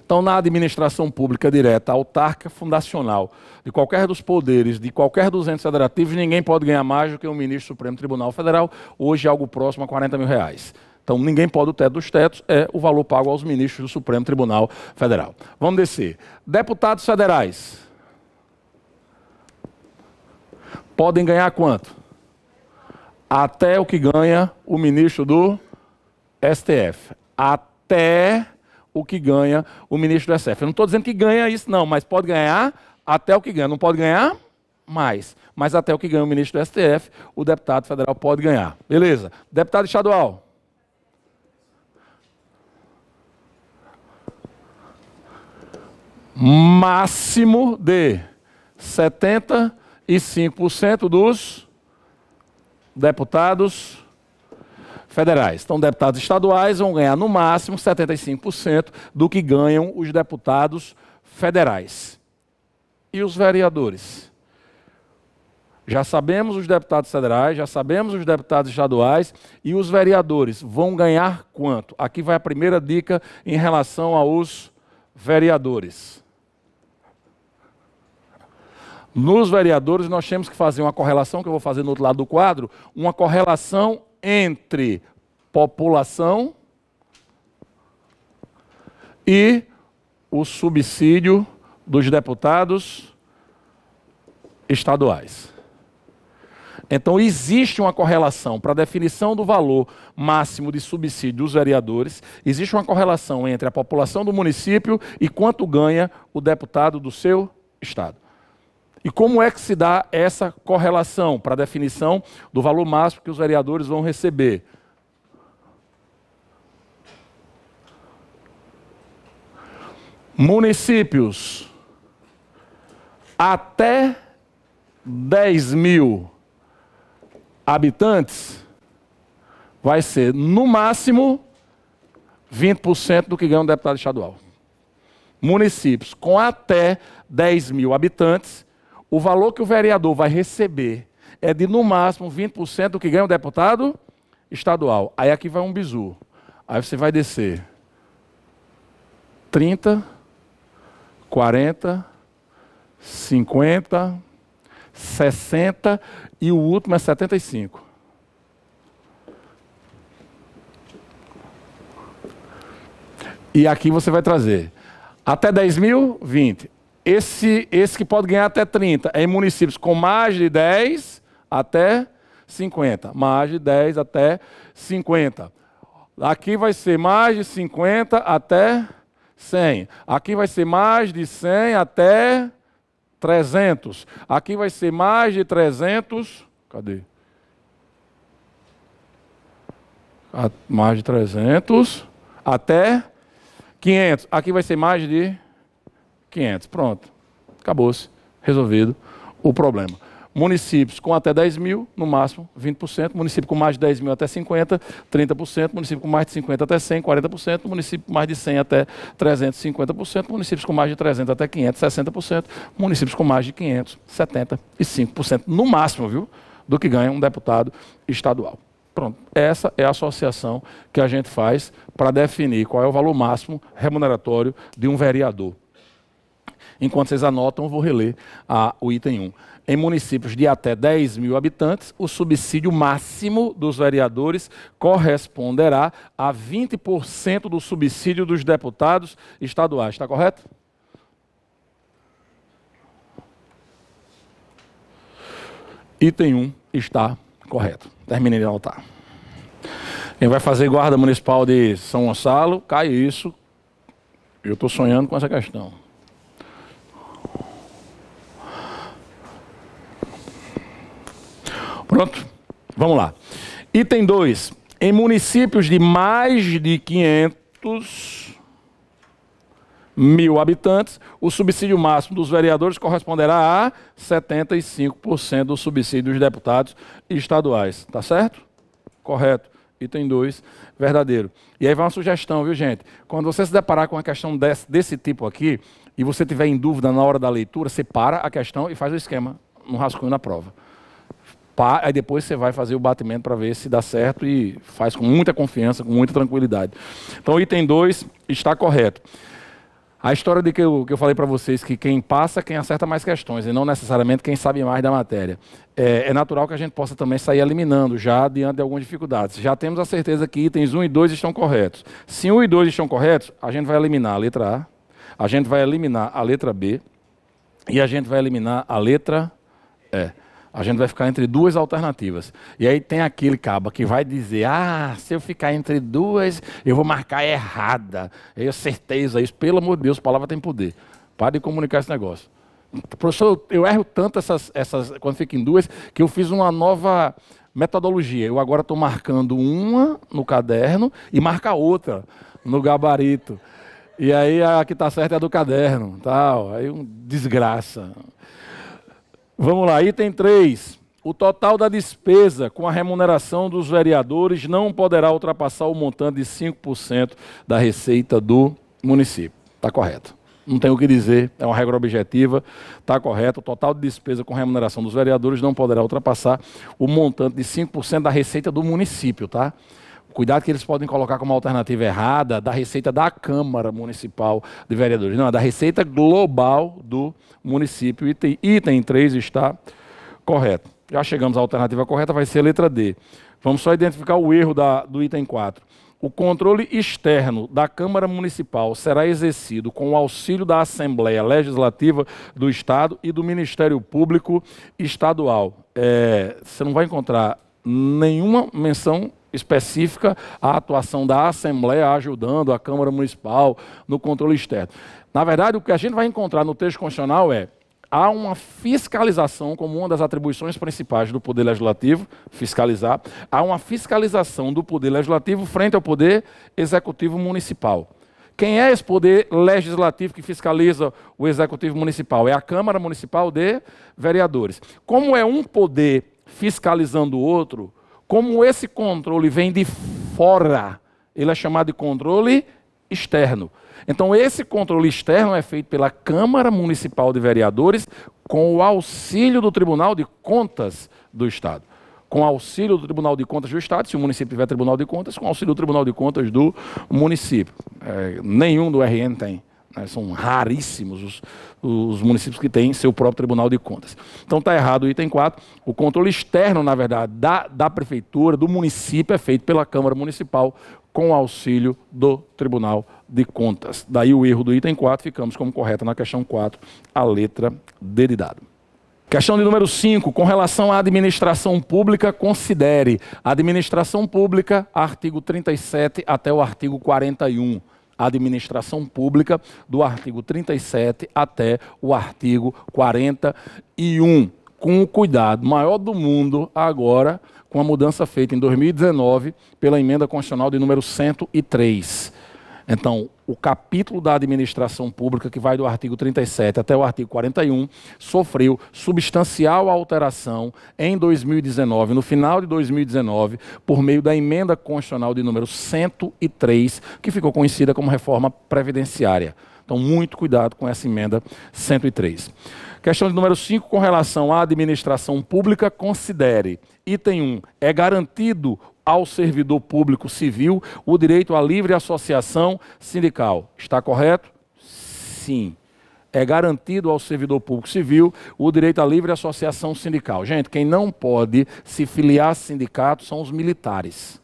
[SPEAKER 1] Então, na administração pública direta, autarca fundacional, de qualquer dos poderes, de qualquer dos entes federativos, ninguém pode ganhar mais do que o um ministro do Supremo Tribunal Federal, hoje algo próximo a 40 mil reais. Então, ninguém pode, o teto dos tetos é o valor pago aos ministros do Supremo Tribunal Federal. Vamos descer. Deputados federais. podem ganhar quanto? Até o que ganha o ministro do STF. Até o que ganha o ministro do STF. Eu não estou dizendo que ganha isso, não, mas pode ganhar até o que ganha. Não pode ganhar mais, mas até o que ganha o ministro do STF, o deputado federal pode ganhar. Beleza. Deputado estadual. Máximo de 70 e 5% dos deputados federais. Então, deputados estaduais vão ganhar no máximo 75% do que ganham os deputados federais. E os vereadores? Já sabemos os deputados federais, já sabemos os deputados estaduais e os vereadores vão ganhar quanto? Aqui vai a primeira dica em relação aos vereadores. Nos vereadores, nós temos que fazer uma correlação, que eu vou fazer no outro lado do quadro, uma correlação entre população e o subsídio dos deputados estaduais. Então, existe uma correlação para a definição do valor máximo de subsídio dos vereadores, existe uma correlação entre a população do município e quanto ganha o deputado do seu estado. E como é que se dá essa correlação para a definição do valor máximo que os vereadores vão receber? Municípios até 10 mil habitantes vai ser, no máximo, 20% do que ganha um deputado estadual. Municípios com até 10 mil habitantes o valor que o vereador vai receber é de no máximo 20% do que ganha o deputado estadual. Aí aqui vai um bizu. Aí você vai descer 30, 40, 50, 60 e o último é 75. E aqui você vai trazer até 10 mil, 20. Esse, esse que pode ganhar até 30 é em municípios com mais de 10 até 50. Mais de 10 até 50. Aqui vai ser mais de 50 até 100. Aqui vai ser mais de 100 até 300. Aqui vai ser mais de 300. Cadê? Mais de 300 até 500. Aqui vai ser mais de 500. Pronto. Acabou-se. Resolvido o problema. Municípios com até 10 mil, no máximo 20%. Município com mais de 10 mil até 50%, 30%. Município com mais de 50 até 100, 40%. Município com mais de 100 até 350%. Municípios com mais de 300 até 500, 60%. Municípios com mais de 500, 75%. No máximo, viu? Do que ganha um deputado estadual. Pronto, essa é a associação que a gente faz para definir qual é o valor máximo remuneratório de um vereador. Enquanto vocês anotam, eu vou reler a, o item 1. Em municípios de até 10 mil habitantes, o subsídio máximo dos vereadores corresponderá a 20% do subsídio dos deputados estaduais. Está correto? Item 1 está correto. Terminei de anotar. Quem vai fazer guarda municipal de São Gonçalo, cai isso. Eu estou sonhando com essa questão. Pronto? Vamos lá. Item 2. Em municípios de mais de 500 mil habitantes, o subsídio máximo dos vereadores corresponderá a 75% do subsídio dos deputados estaduais. Tá certo? Correto. Item 2, verdadeiro. E aí vai uma sugestão, viu, gente? Quando você se deparar com uma questão desse, desse tipo aqui, e você tiver em dúvida na hora da leitura, separa a questão e faz o esquema, um rascunho na prova aí depois você vai fazer o batimento para ver se dá certo e faz com muita confiança, com muita tranquilidade. Então, item 2 está correto. A história de que eu, que eu falei para vocês que quem passa, quem acerta mais questões, e não necessariamente quem sabe mais da matéria. É, é, natural que a gente possa também sair eliminando já diante de algumas dificuldades. Já temos a certeza que itens 1 e 2 estão corretos. Se 1 e 2 estão corretos, a gente vai eliminar a letra A, a gente vai eliminar a letra B e a gente vai eliminar a letra E. A gente vai ficar entre duas alternativas. E aí tem aquele caba que vai dizer: ah, se eu ficar entre duas, eu vou marcar errada. Eu tenho certeza isso. Pelo amor de Deus, palavra tem poder. Pare de comunicar esse negócio. Professor, eu erro tanto essas, essas quando fico em duas, que eu fiz uma nova metodologia. Eu agora estou marcando uma no caderno e marca outra no gabarito. E aí a que está certa é a do caderno. tal. Aí um desgraça. Vamos lá, item 3. O total da despesa com a remuneração dos vereadores não poderá ultrapassar o montante de 5% da receita do município. Está correto. Não tenho o que dizer, é uma regra objetiva, está correto. O total de despesa com remuneração dos vereadores não poderá ultrapassar o montante de 5% da receita do município, tá? Cuidado que eles podem colocar como alternativa errada da receita da Câmara Municipal de Vereadores. Não, é da receita global do município. Item, item 3 está correto. Já chegamos à alternativa correta, vai ser a letra D. Vamos só identificar o erro da, do item 4. O controle externo da Câmara Municipal será exercido com o auxílio da Assembleia Legislativa do Estado e do Ministério Público Estadual. É, você não vai encontrar nenhuma menção específica a atuação da Assembleia ajudando a Câmara Municipal no controle externo. Na verdade, o que a gente vai encontrar no texto constitucional é há uma fiscalização como uma das atribuições principais do Poder Legislativo, fiscalizar, há uma fiscalização do Poder Legislativo frente ao Poder Executivo Municipal. Quem é esse poder legislativo que fiscaliza o Executivo Municipal? É a Câmara Municipal de Vereadores. Como é um poder fiscalizando o outro, como esse controle vem de fora, ele é chamado de controle externo. Então, esse controle externo é feito pela Câmara Municipal de Vereadores com o auxílio do Tribunal de Contas do Estado. Com o auxílio do Tribunal de Contas do Estado, se o município tiver Tribunal de Contas, com o auxílio do Tribunal de Contas do município. É, nenhum do RN tem. Né? São raríssimos os, os, municípios que têm seu próprio Tribunal de Contas. Então está errado o item 4. O controle externo, na verdade, da, da prefeitura, do município, é feito pela Câmara Municipal com auxílio do Tribunal de Contas. Daí o erro do item 4, ficamos como correta na questão 4, a letra D de dado. Questão de número 5, com relação à administração pública, considere administração pública, artigo 37 até o artigo 41 administração pública, do artigo 37 até o artigo 41. Com o cuidado maior do mundo agora, com a mudança feita em 2019 pela emenda constitucional de número 103 então, o capítulo da administração pública, que vai do artigo 37 até o artigo 41, sofreu substancial alteração em 2019, no final de 2019, por meio da emenda constitucional de número 103, que ficou conhecida como reforma previdenciária. Então, muito cuidado com essa emenda 103. Questão de número 5, com relação à administração pública, considere: item 1, um, é garantido ao servidor público civil o direito à livre associação sindical. Está correto? Sim. É garantido ao servidor público civil o direito à livre associação sindical. Gente, quem não pode se filiar a sindicato são os militares.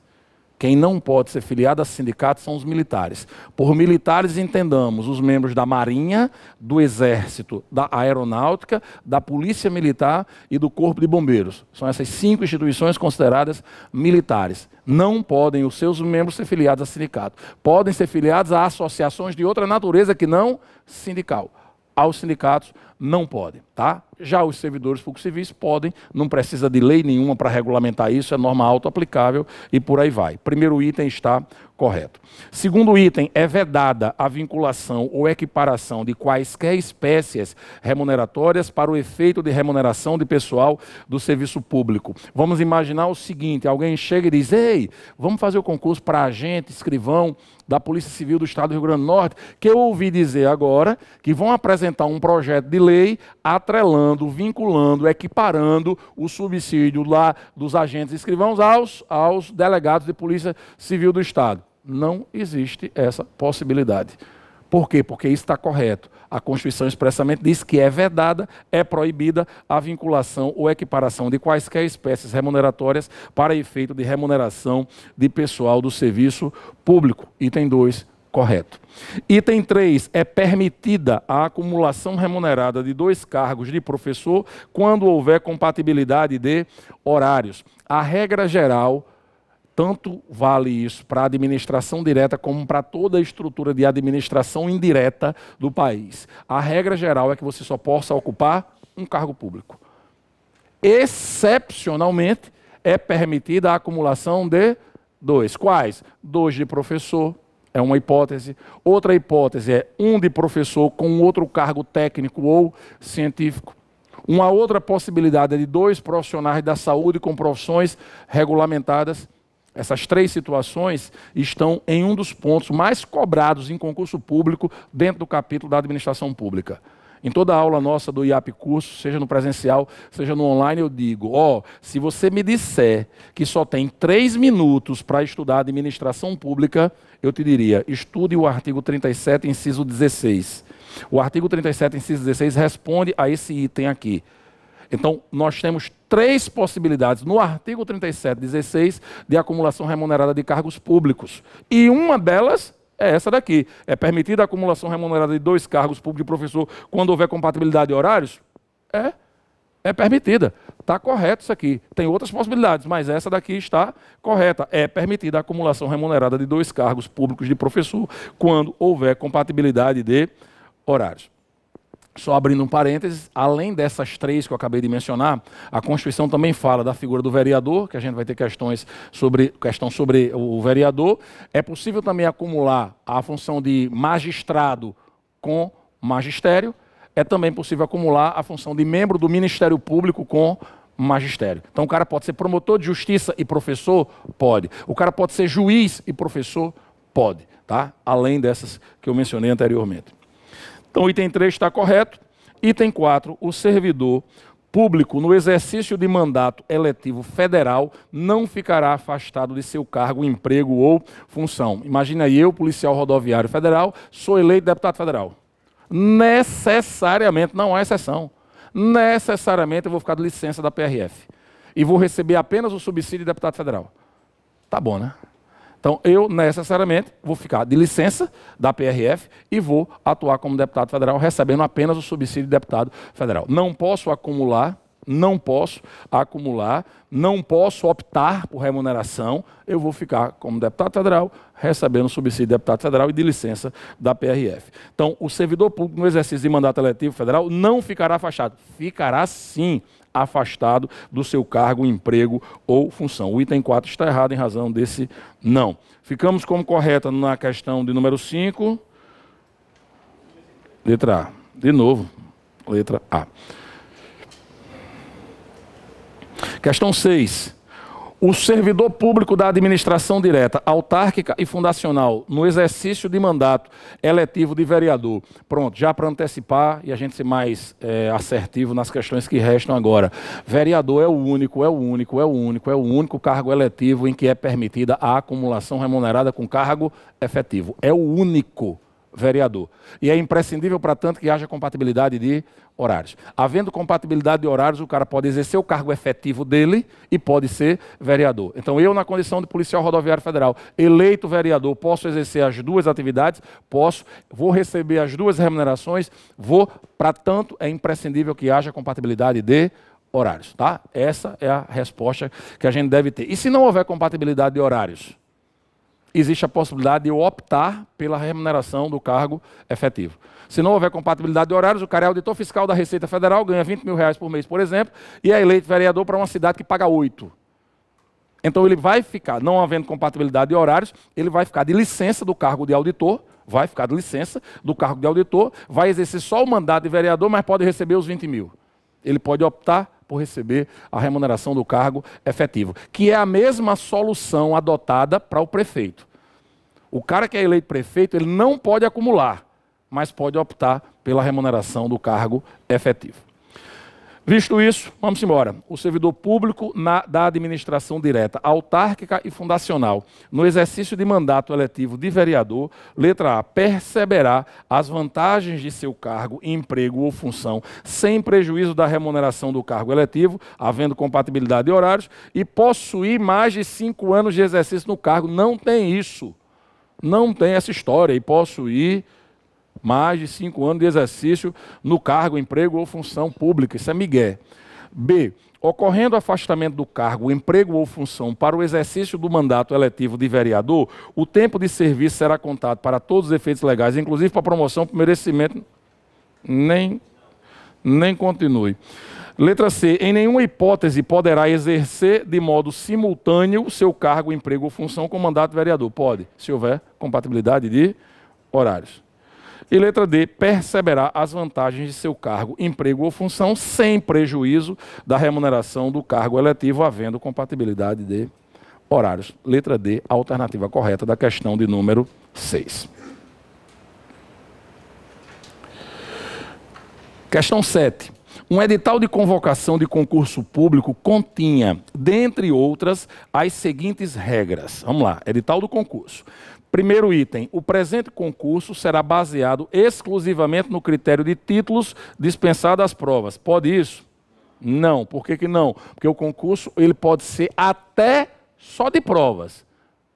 [SPEAKER 1] Quem não pode ser filiado a sindicato são os militares. Por militares, entendamos os membros da Marinha, do Exército, da Aeronáutica, da Polícia Militar e do Corpo de Bombeiros. São essas cinco instituições consideradas militares. Não podem os seus membros ser filiados a sindicato. Podem ser filiados a associações de outra natureza que não sindical. Aos sindicatos não podem, tá? Já os servidores públicos civis podem, não precisa de lei nenhuma para regulamentar isso, é norma auto-aplicável e por aí vai. Primeiro item está correto. Segundo item, é vedada a vinculação ou equiparação de quaisquer espécies remuneratórias para o efeito de remuneração de pessoal do serviço público. Vamos imaginar o seguinte, alguém chega e diz, ei, vamos fazer o concurso para agente, escrivão, da Polícia Civil do Estado do Rio Grande do Norte, que eu ouvi dizer agora que vão apresentar um projeto de lei atrelando, vinculando, equiparando o subsídio lá dos agentes escrivãos aos, aos delegados de Polícia Civil do Estado. Não existe essa possibilidade. Por quê? Porque isso está correto. A Constituição expressamente diz que é vedada, é proibida a vinculação ou equiparação de quaisquer espécies remuneratórias para efeito de remuneração de pessoal do serviço público. Item 2, correto. Item 3. É permitida a acumulação remunerada de dois cargos de professor quando houver compatibilidade de horários. A regra geral tanto vale isso para a administração direta como para toda a estrutura de administração indireta do país. A regra geral é que você só possa ocupar um cargo público. Excepcionalmente, é permitida a acumulação de dois. Quais? Dois de professor, é uma hipótese. Outra hipótese é um de professor com outro cargo técnico ou científico. Uma outra possibilidade é de dois profissionais da saúde com profissões regulamentadas essas três situações estão em um dos pontos mais cobrados em concurso público dentro do capítulo da administração pública. Em toda aula nossa do IAP Curso, seja no presencial, seja no online, eu digo: ó, oh, se você me disser que só tem três minutos para estudar administração pública, eu te diria: estude o artigo 37, inciso 16. O artigo 37, inciso 16, responde a esse item aqui. Então, nós temos três possibilidades no artigo 37, 16 de acumulação remunerada de cargos públicos. E uma delas é essa daqui. É permitida a acumulação remunerada de dois cargos públicos de professor quando houver compatibilidade de horários? É. É permitida. Está correto isso aqui. Tem outras possibilidades, mas essa daqui está correta. É permitida a acumulação remunerada de dois cargos públicos de professor quando houver compatibilidade de horários. Só abrindo um parênteses, além dessas três que eu acabei de mencionar, a Constituição também fala da figura do vereador, que a gente vai ter questões sobre, questão sobre o vereador. É possível também acumular a função de magistrado com magistério. É também possível acumular a função de membro do Ministério Público com magistério. Então o cara pode ser promotor de justiça e professor? Pode. O cara pode ser juiz e professor? Pode. Tá? Além dessas que eu mencionei anteriormente. Então, item 3 está correto. Item 4, o servidor público no exercício de mandato eletivo federal não ficará afastado de seu cargo, emprego ou função. Imagina aí, eu, policial rodoviário federal, sou eleito deputado federal. Necessariamente, não há exceção. Necessariamente eu vou ficar de licença da PRF. E vou receber apenas o subsídio de deputado federal. Tá bom, né? Então, eu necessariamente vou ficar de licença da PRF e vou atuar como deputado federal, recebendo apenas o subsídio de deputado federal. Não posso acumular, não posso acumular, não posso optar por remuneração. Eu vou ficar como deputado federal, recebendo subsídio de deputado federal e de licença da PRF. Então, o servidor público no exercício de mandato eletivo federal não ficará fachado. Ficará sim afastado do seu cargo, emprego ou função. O item 4 está errado em razão desse não. Ficamos como correta na questão de número 5. Letra A. De novo, letra A. Questão 6 o servidor público da administração direta, autárquica e fundacional, no exercício de mandato eletivo de vereador. Pronto, já para antecipar e a gente ser mais é, assertivo nas questões que restam agora. Vereador é o único, é o único, é o único, é o único cargo eletivo em que é permitida a acumulação remunerada com cargo efetivo. É o único vereador. E é imprescindível, para tanto, que haja compatibilidade de horários. Havendo compatibilidade de horários, o cara pode exercer o cargo efetivo dele e pode ser vereador. Então, eu, na condição de policial rodoviário federal, eleito vereador, posso exercer as duas atividades? Posso, vou receber as duas remunerações, vou, para tanto, é imprescindível que haja compatibilidade de horários, tá? Essa é a resposta que a gente deve ter. E se não houver compatibilidade de horários, existe a possibilidade de eu optar pela remuneração do cargo efetivo. Se não houver compatibilidade de horários, o cara é auditor fiscal da Receita Federal, ganha 20 mil reais por mês, por exemplo, e é eleito vereador para uma cidade que paga 8. Então ele vai ficar, não havendo compatibilidade de horários, ele vai ficar de licença do cargo de auditor, vai ficar de licença do cargo de auditor, vai exercer só o mandato de vereador, mas pode receber os 20 mil. Ele pode optar por receber a remuneração do cargo efetivo, que é a mesma solução adotada para o prefeito. O cara que é eleito prefeito, ele não pode acumular, mas pode optar pela remuneração do cargo efetivo. Visto isso, vamos embora. O servidor público na, da administração direta, autárquica e fundacional, no exercício de mandato eletivo de vereador, letra A, perceberá as vantagens de seu cargo, emprego ou função, sem prejuízo da remuneração do cargo eletivo, havendo compatibilidade de horários, e possuir mais de cinco anos de exercício no cargo. Não tem isso. Não tem essa história e possuir mais de cinco anos de exercício no cargo, emprego ou função pública. Isso é migué. B. Ocorrendo afastamento do cargo, emprego ou função para o exercício do mandato eletivo de vereador, o tempo de serviço será contado para todos os efeitos legais, inclusive para promoção para merecimento. Nem, nem continue. Letra C. Em nenhuma hipótese poderá exercer de modo simultâneo seu cargo, emprego ou função com o mandato de vereador. Pode, se houver compatibilidade de horários. E letra D, perceberá as vantagens de seu cargo, emprego ou função, sem prejuízo da remuneração do cargo eletivo, havendo compatibilidade de horários. Letra D, alternativa correta da questão de número 6. Questão 7. Um edital de convocação de concurso público continha, dentre outras, as seguintes regras. Vamos lá, edital do concurso. Primeiro item: o presente concurso será baseado exclusivamente no critério de títulos dispensados às provas. Pode isso? Não. Por que, que não? Porque o concurso ele pode ser até só de provas,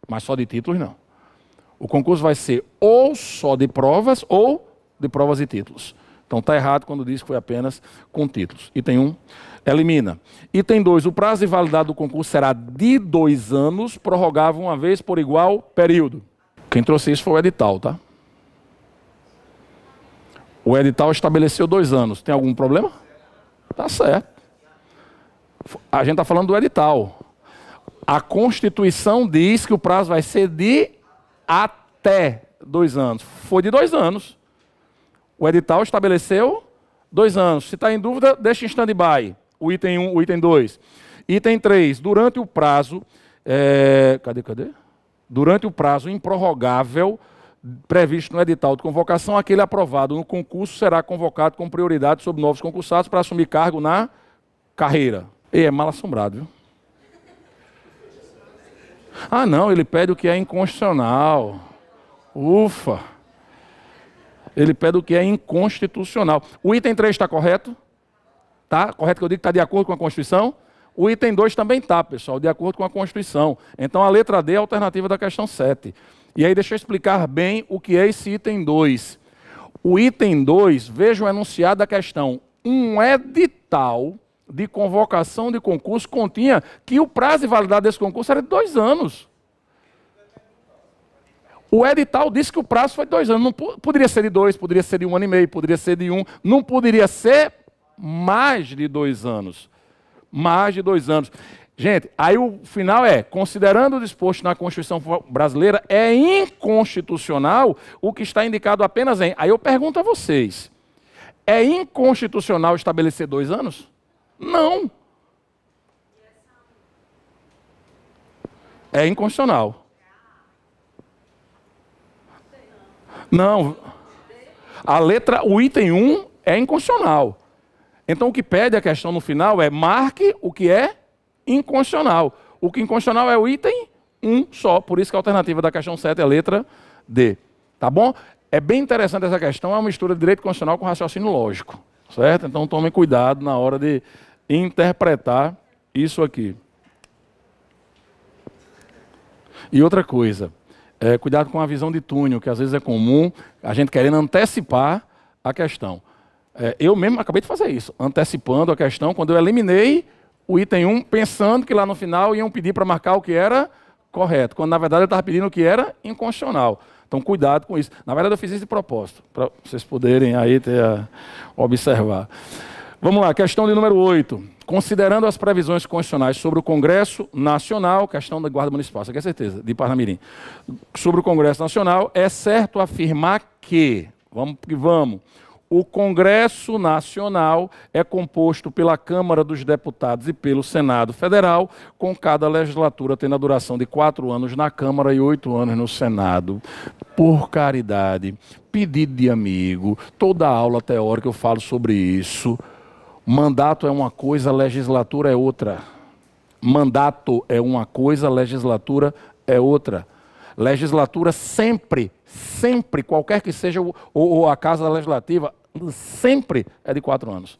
[SPEAKER 1] mas só de títulos não. O concurso vai ser ou só de provas ou de provas e títulos. Então está errado quando diz que foi apenas com títulos. Item 1, um, elimina. Item 2, o prazo de validade do concurso será de dois anos, prorrogável uma vez por igual período. Quem trouxe isso foi o edital, tá? O edital estabeleceu dois anos. Tem algum problema? Tá certo. A gente está falando do edital. A Constituição diz que o prazo vai ser de até dois anos. Foi de dois anos. O edital estabeleceu dois anos. Se está em dúvida, deixe em stand-by o item 1, um, o item 2. Item 3, durante o prazo. É... Cadê, cadê? durante o prazo improrrogável previsto no edital de convocação, aquele aprovado no concurso será convocado com prioridade sobre novos concursados para assumir cargo na carreira. E é mal assombrado, viu? Ah, não, ele pede o que é inconstitucional. Ufa! Ele pede o que é inconstitucional. O item 3 está correto? Tá? Correto que eu digo que está de acordo com a Constituição? O item 2 também está, pessoal, de acordo com a Constituição. Então a letra D é a alternativa da questão 7. E aí deixa eu explicar bem o que é esse item 2. O item 2, veja o enunciado da questão. Um edital de convocação de concurso continha que o prazo de validade desse concurso era de dois anos. O edital disse que o prazo foi de dois anos. Não poderia ser de dois, poderia ser de um ano e meio, poderia ser de um, não poderia ser mais de dois anos mais de dois anos. Gente, aí o final é: considerando o disposto na Constituição brasileira, é inconstitucional o que está indicado apenas em. Aí eu pergunto a vocês: é inconstitucional estabelecer dois anos? Não. É inconstitucional. Não. A letra, o item 1 é inconstitucional. Então o que pede a questão no final é marque o que é inconstitucional. O que inconstitucional é o item 1 só, por isso que a alternativa da questão 7 é a letra D. Tá bom? É bem interessante essa questão, é uma mistura de direito constitucional com raciocínio lógico, certo? Então tomem cuidado na hora de interpretar isso aqui. E outra coisa, é, cuidado com a visão de túnel, que às vezes é comum, a gente querendo antecipar a questão. É, eu mesmo acabei de fazer isso, antecipando a questão, quando eu eliminei o item 1, pensando que lá no final iam pedir para marcar o que era correto, quando na verdade eu estava pedindo o que era inconstitucional. Então, cuidado com isso. Na verdade, eu fiz isso de propósito, para vocês poderem aí ter a, observar. Vamos lá, questão de número 8. Considerando as previsões constitucionais sobre o Congresso Nacional, questão da Guarda Municipal, você quer certeza, de Parnamirim, sobre o Congresso Nacional, é certo afirmar que, vamos que vamos, o Congresso Nacional é composto pela Câmara dos Deputados e pelo Senado Federal, com cada legislatura tendo a duração de quatro anos na Câmara e oito anos no Senado. Por caridade, pedido de amigo, toda aula teórica eu falo sobre isso. Mandato é uma coisa, legislatura é outra. Mandato é uma coisa, legislatura é outra. Legislatura sempre sempre, qualquer que seja o, o, a casa legislativa, sempre é de quatro anos.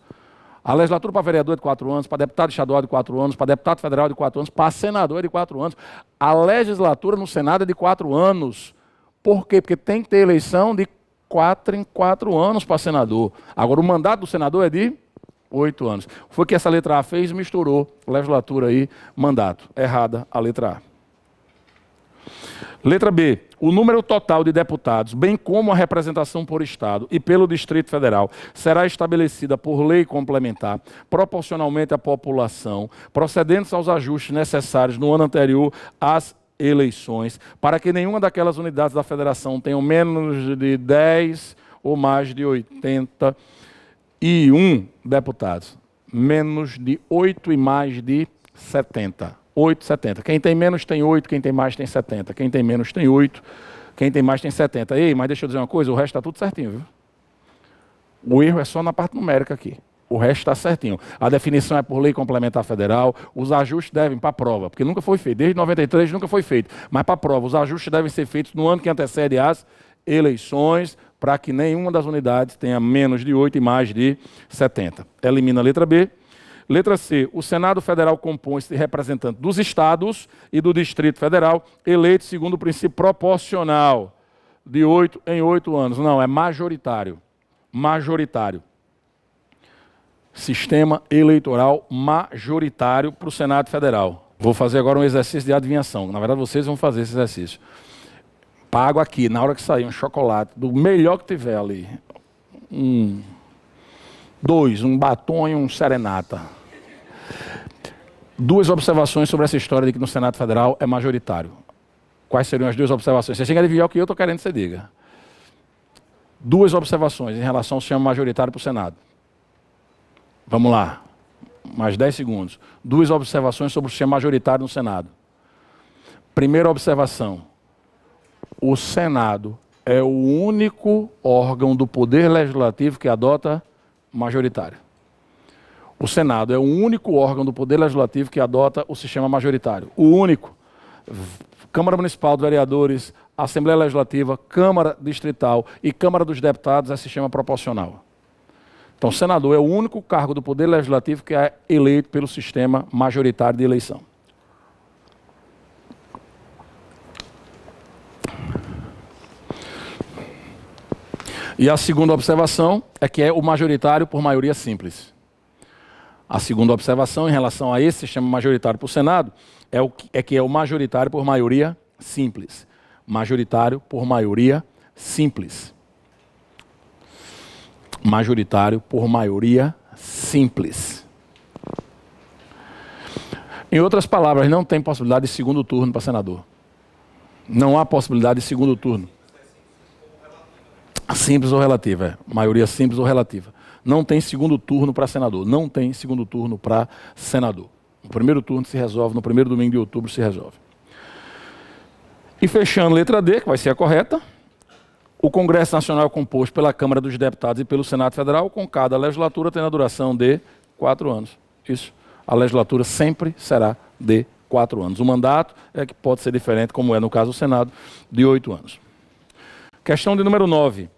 [SPEAKER 1] A legislatura para vereador é de quatro anos, para deputado estadual é de quatro anos, para deputado federal é de quatro anos, para senador é de quatro anos. A legislatura no Senado é de quatro anos. Por quê? Porque tem que ter eleição de quatro em quatro anos para senador. Agora, o mandato do senador é de oito anos. Foi o que essa letra A fez, misturou legislatura e mandato. Errada a letra A. Letra B o número total de deputados, bem como a representação por Estado e pelo Distrito Federal, será estabelecida por lei complementar, proporcionalmente à população, procedentes aos ajustes necessários no ano anterior às eleições, para que nenhuma daquelas unidades da Federação tenha menos de 10 ou mais de 81 deputados. Menos de 8 e mais de 70. 8, 70. Quem tem menos tem 8, quem tem mais tem 70. Quem tem menos tem 8, quem tem mais tem 70. Ei, mas deixa eu dizer uma coisa, o resto está tudo certinho, viu? O erro é só na parte numérica aqui. O resto está certinho. A definição é por lei complementar federal. Os ajustes devem para a prova, porque nunca foi feito. Desde 93 nunca foi feito. Mas para a prova, os ajustes devem ser feitos no ano que antecede as eleições, para que nenhuma das unidades tenha menos de 8 e mais de 70. Elimina a letra B. Letra C. O Senado Federal compõe-se de representantes dos estados e do Distrito Federal, eleitos segundo o princípio proporcional, de oito em oito anos. Não, é majoritário. Majoritário. Sistema eleitoral majoritário para o Senado Federal. Vou fazer agora um exercício de adivinhação. Na verdade, vocês vão fazer esse exercício. Pago aqui, na hora que sair, um chocolate, do melhor que tiver ali. Um Dois, um batom e um serenata. Duas observações sobre essa história de que no Senado Federal é majoritário. Quais seriam as duas observações? Você chega a adivinhar o que eu estou querendo que você diga. Duas observações em relação ao sistema majoritário para o Senado. Vamos lá. Mais dez segundos. Duas observações sobre o sistema majoritário no Senado. Primeira observação: o Senado é o único órgão do Poder Legislativo que adota majoritária. O Senado é o único órgão do Poder Legislativo que adota o sistema majoritário. O único. Câmara Municipal dos Vereadores, Assembleia Legislativa, Câmara Distrital e Câmara dos Deputados é sistema proporcional. Então, senador é o único cargo do Poder Legislativo que é eleito pelo sistema majoritário de eleição. E a segunda observação é que é o majoritário por maioria simples. A segunda observação em relação a esse sistema majoritário o Senado é, o que, é que é o majoritário por maioria simples. Majoritário por maioria simples. Majoritário por maioria simples. Em outras palavras, não tem possibilidade de segundo turno para senador. Não há possibilidade de segundo turno simples ou relativa, é. maioria simples ou relativa. Não tem segundo turno para senador, não tem segundo turno para senador. O primeiro turno se resolve, no primeiro domingo de outubro se resolve. E fechando letra D, que vai ser a correta, o Congresso Nacional é composto pela Câmara dos Deputados e pelo Senado Federal, com cada legislatura tendo a duração de quatro anos. Isso. A legislatura sempre será de quatro anos. O mandato é que pode ser diferente, como é no caso do Senado, de oito anos. Questão de número 9.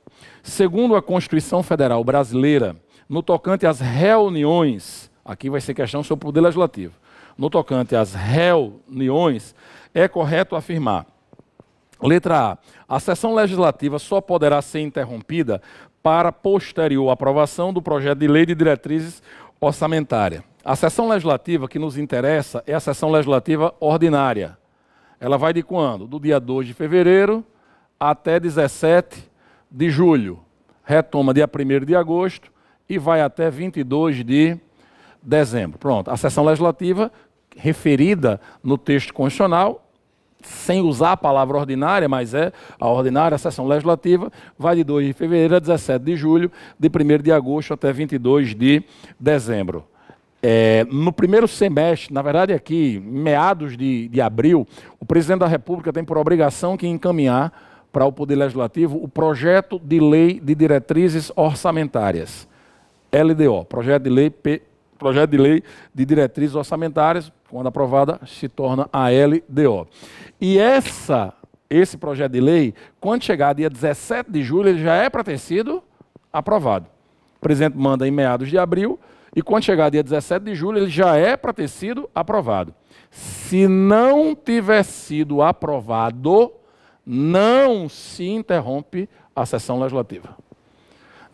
[SPEAKER 1] Segundo a Constituição Federal Brasileira, no tocante às reuniões, aqui vai ser questão sobre o Poder Legislativo, no tocante às reuniões, é correto afirmar. Letra A. A sessão legislativa só poderá ser interrompida para posterior aprovação do projeto de lei de diretrizes orçamentária. A sessão legislativa que nos interessa é a sessão legislativa ordinária. Ela vai de quando? Do dia 2 de fevereiro até 17 de julho. Retoma dia 1 de agosto e vai até 22 de dezembro. Pronto. A sessão legislativa, referida no texto constitucional, sem usar a palavra ordinária, mas é a ordinária, a sessão legislativa, vai de 2 de fevereiro a 17 de julho, de 1 de agosto até 22 de dezembro. É, no primeiro semestre, na verdade aqui, meados de, de abril, o presidente da República tem por obrigação que encaminhar para o Poder Legislativo o projeto de lei de diretrizes orçamentárias, LDO, projeto de lei P, projeto de lei de diretrizes orçamentárias, quando aprovada, se torna a LDO. E essa esse projeto de lei, quando chegar dia 17 de julho, ele já é para ter sido aprovado. O presidente manda em meados de abril e quando chegar dia 17 de julho, ele já é para ter sido aprovado. Se não tiver sido aprovado, não se interrompe a sessão legislativa.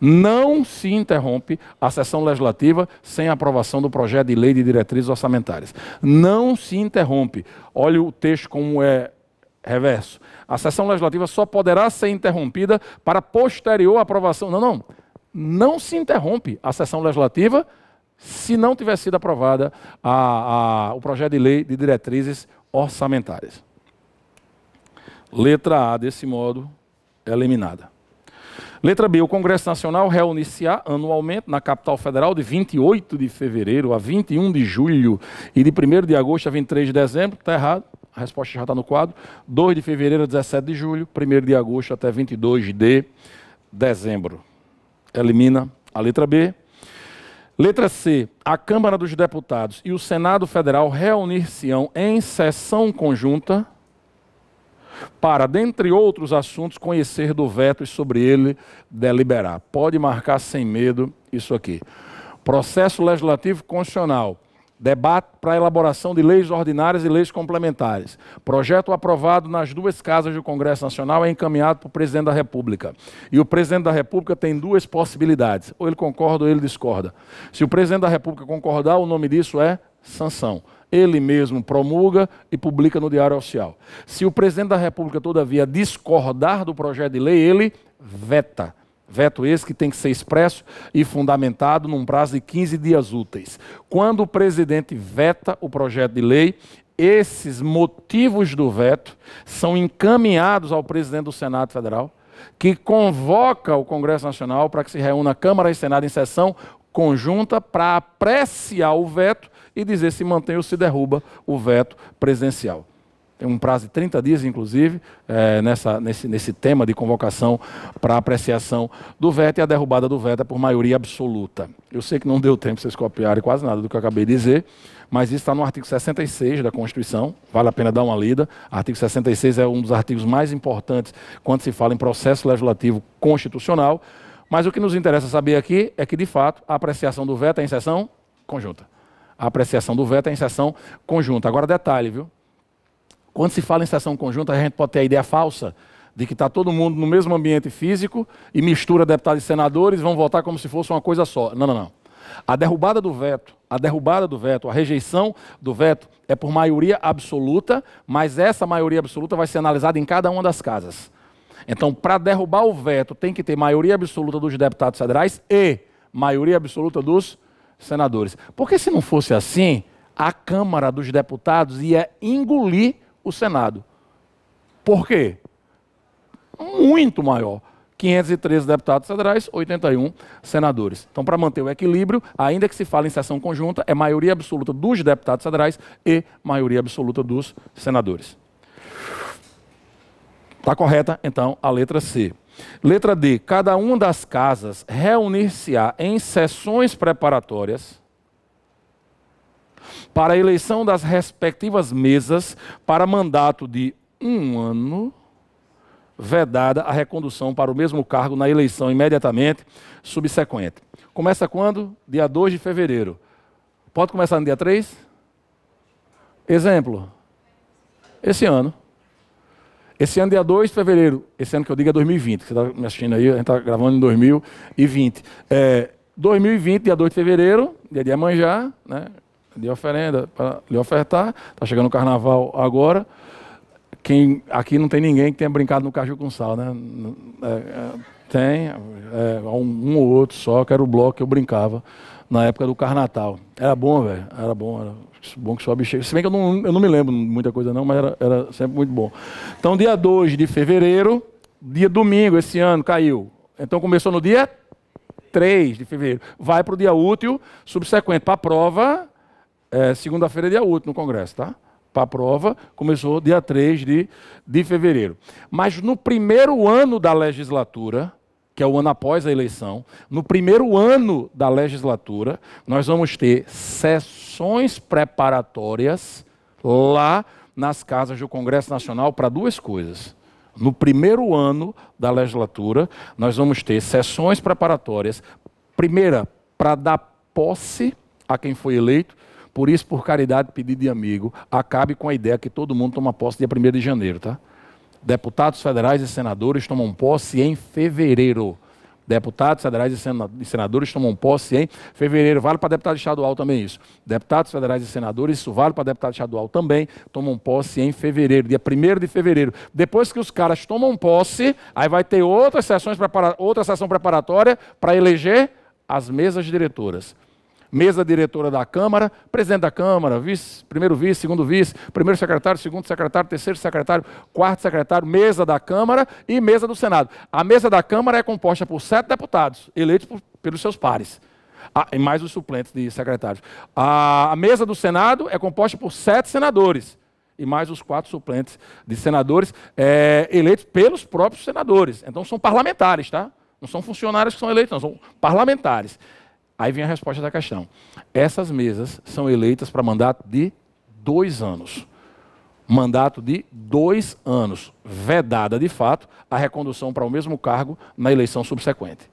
[SPEAKER 1] Não se interrompe a sessão legislativa sem aprovação do projeto de lei de diretrizes orçamentárias. Não se interrompe. Olha o texto como é reverso. A sessão legislativa só poderá ser interrompida para posterior aprovação. Não, não. Não se interrompe a sessão legislativa se não tiver sido aprovada a, a, o projeto de lei de diretrizes orçamentárias. Letra A, desse modo, é eliminada. Letra B, o Congresso Nacional reúne-se-á anualmente na capital federal de 28 de fevereiro a 21 de julho e de 1 de agosto a 23 de dezembro. Está errado, a resposta já está no quadro. 2 de fevereiro a 17 de julho, 1 de agosto até 22 de dezembro. Elimina a letra B. Letra C. A Câmara dos Deputados e o Senado Federal reunir-se-ão em sessão conjunta para, dentre outros assuntos, conhecer do veto e sobre ele deliberar. Pode marcar sem medo isso aqui. Processo legislativo constitucional. Debate para elaboração de leis ordinárias e leis complementares. Projeto aprovado nas duas casas do Congresso Nacional é encaminhado para o presidente da República. E o presidente da República tem duas possibilidades: ou ele concorda ou ele discorda. Se o presidente da República concordar, o nome disso é sanção ele mesmo promulga e publica no Diário Oficial. Se o presidente da República, todavia, discordar do projeto de lei, ele veta. Veto esse que tem que ser expresso e fundamentado num prazo de 15 dias úteis. Quando o presidente veta o projeto de lei, esses motivos do veto são encaminhados ao presidente do Senado Federal, que convoca o Congresso Nacional para que se reúna Câmara e Senado em sessão conjunta para apreciar o veto e dizer se mantém ou se derruba o veto presidencial. Tem um prazo de 30 dias, inclusive, é, nessa, nesse, nesse tema de convocação para apreciação do veto e a derrubada do veto é por maioria absoluta. Eu sei que não deu tempo vocês copiarem quase nada do que eu acabei de dizer, mas isso está no artigo 66 da Constituição, vale a pena dar uma lida. Artigo 66 é um dos artigos mais importantes quando se fala em processo legislativo constitucional. Mas o que nos interessa saber aqui é que, de fato, a apreciação do veto é em sessão conjunta a apreciação do veto é em sessão conjunta. Agora, detalhe, viu? Quando se fala em sessão conjunta, a gente pode ter a ideia falsa de que está todo mundo no mesmo ambiente físico e mistura deputados e senadores, vão votar como se fosse uma coisa só. Não, não, não. A derrubada do veto, a derrubada do veto, a rejeição do veto é por maioria absoluta, mas essa maioria absoluta vai ser analisada em cada uma das casas. Então, para derrubar o veto, tem que ter maioria absoluta dos deputados federais e maioria absoluta dos senadores. Porque se não fosse assim, a Câmara dos Deputados ia engolir o Senado. Por quê? Muito maior. 513 deputados federais, 81 senadores. Então, para manter o equilíbrio, ainda que se fale em sessão conjunta, é maioria absoluta dos deputados federais e maioria absoluta dos senadores. Está correta, então, a letra C. Letra D. Cada uma das casas reunir-se-á em sessões preparatórias para a eleição das respectivas mesas para mandato de um ano, vedada a recondução para o mesmo cargo na eleição imediatamente subsequente. Começa quando? Dia 2 de fevereiro. Pode começar no dia 3? Exemplo. Esse ano. Esse ano, dia 2 de fevereiro, esse ano que eu digo é 2020, você está me assistindo aí, a gente está gravando em 2020. É, 2020, dia 2 de fevereiro, dia de Amanjá, né? de oferenda para lhe ofertar. Está chegando o carnaval agora. Quem, aqui não tem ninguém que tenha brincado no caju com sal, né? É, é, tem, é, um, um, ou outro só, que era o bloco que eu brincava na época do Carnatal. Era bom, velho. Era bom, era bom que sobe bexiga. Se bem que eu não, eu não me lembro muita coisa não, mas era, era sempre muito bom. Então, dia 2 de fevereiro, dia domingo esse ano caiu. Então começou no dia 3 de fevereiro. Vai para o dia útil, subsequente para a prova, é, segunda-feira é dia útil no Congresso, tá? Para a prova, começou dia 3 de, de fevereiro. Mas no primeiro ano da legislatura, que é o ano após a eleição, no primeiro ano da legislatura, nós vamos ter sessões preparatórias lá nas casas do Congresso Nacional para duas coisas. No primeiro ano da legislatura, nós vamos ter sessões preparatórias. Primeira, para dar posse a quem foi eleito. Por isso, por caridade, pedido de amigo, acabe com a ideia que todo mundo toma posse dia 1 de janeiro, tá? Deputados federais e senadores tomam posse em fevereiro. Deputados federais e senadores tomam posse em fevereiro. Vale para deputado estadual também isso. Deputados federais e senadores, isso vale para deputado estadual também, tomam posse em fevereiro, dia 1 de fevereiro. Depois que os caras tomam posse, aí vai ter outras sessões outra sessão preparatória para eleger as mesas diretoras mesa diretora da Câmara, presidente da Câmara, vice, primeiro vice, segundo vice, primeiro secretário, segundo secretário, terceiro secretário, quarto secretário, mesa da Câmara e mesa do Senado. A mesa da Câmara é composta por sete deputados, eleitos por, pelos seus pares. Ah, e mais os suplentes de secretários. A, a mesa do Senado é composta por sete senadores e mais os quatro suplentes de senadores é, eleitos pelos próprios senadores. Então são parlamentares, tá? Não são funcionários que são eleitos, não, são parlamentares. Aí vem a resposta da questão. Essas mesas são eleitas para mandato de dois anos. Mandato de dois anos, vedada de fato a recondução para o mesmo cargo na eleição subsequente.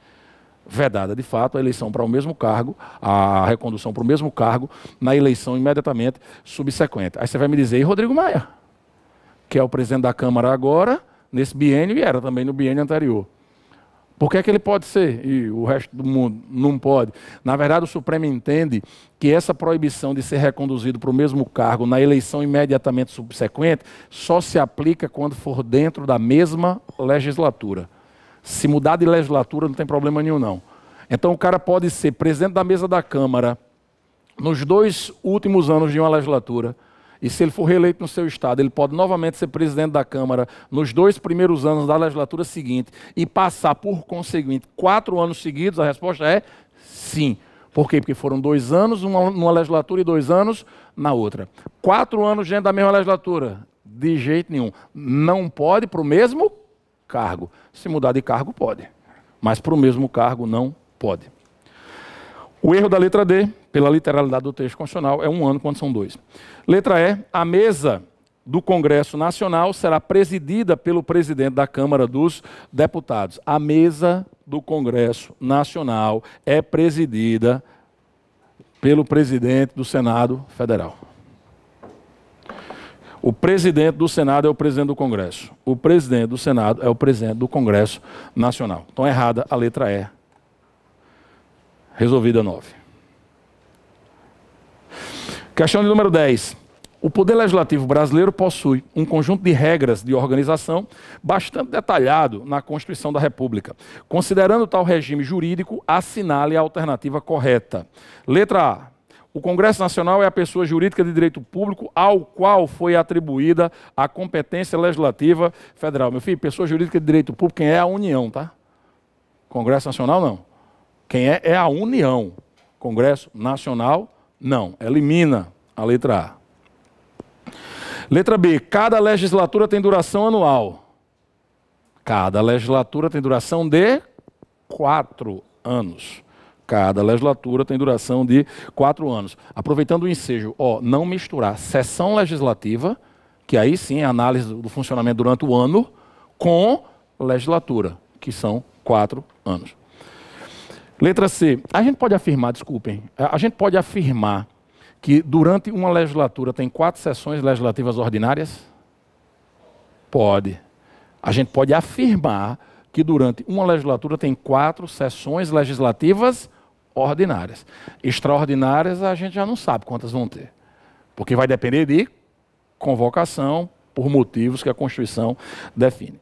[SPEAKER 1] Vedada de fato a eleição para o mesmo cargo, a recondução para o mesmo cargo na eleição imediatamente subsequente. Aí você vai me dizer, e Rodrigo Maia, que é o presidente da Câmara agora, nesse biênio e era também no biênio anterior. Por que, é que ele pode ser e o resto do mundo não pode? Na verdade, o Supremo entende que essa proibição de ser reconduzido para o mesmo cargo na eleição imediatamente subsequente só se aplica quando for dentro da mesma legislatura. Se mudar de legislatura, não tem problema nenhum, não. Então, o cara pode ser presidente da mesa da Câmara nos dois últimos anos de uma legislatura e se ele for reeleito no seu estado, ele pode novamente ser presidente da Câmara nos dois primeiros anos da legislatura seguinte e passar por conseguinte quatro anos seguidos? A resposta é sim. Por quê? Porque foram dois anos uma, numa legislatura e dois anos na outra. Quatro anos dentro da mesma legislatura? De jeito nenhum. Não pode para o mesmo cargo. Se mudar de cargo, pode. Mas para o mesmo cargo, não pode. O erro da letra D, pela literalidade do texto constitucional, é um ano quando são dois. Letra E, a mesa do Congresso Nacional será presidida pelo presidente da Câmara dos Deputados. A mesa do Congresso Nacional é presidida pelo presidente do Senado Federal. O presidente do Senado é o presidente do Congresso. O presidente do Senado é o presidente do Congresso Nacional. Então, errada a letra E Resolvida 9. Questão de número 10. O Poder Legislativo brasileiro possui um conjunto de regras de organização bastante detalhado na Constituição da República. Considerando tal regime jurídico, assinale a alternativa correta. Letra A. O Congresso Nacional é a pessoa jurídica de direito público ao qual foi atribuída a competência legislativa federal. Meu filho, pessoa jurídica de direito público, quem é a União, tá? Congresso Nacional não. Quem é? É a União. Congresso Nacional, não. Elimina a letra A. Letra B. Cada legislatura tem duração anual. Cada legislatura tem duração de quatro anos. Cada legislatura tem duração de quatro anos. Aproveitando o ensejo, ó, não misturar sessão legislativa, que aí sim é análise do funcionamento durante o ano, com legislatura, que são quatro anos. Letra C. A gente pode afirmar, desculpem, a gente pode afirmar que durante uma legislatura tem quatro sessões legislativas ordinárias? Pode. A gente pode afirmar que durante uma legislatura tem quatro sessões legislativas ordinárias. Extraordinárias a gente já não sabe quantas vão ter, porque vai depender de convocação, por motivos que a Constituição define.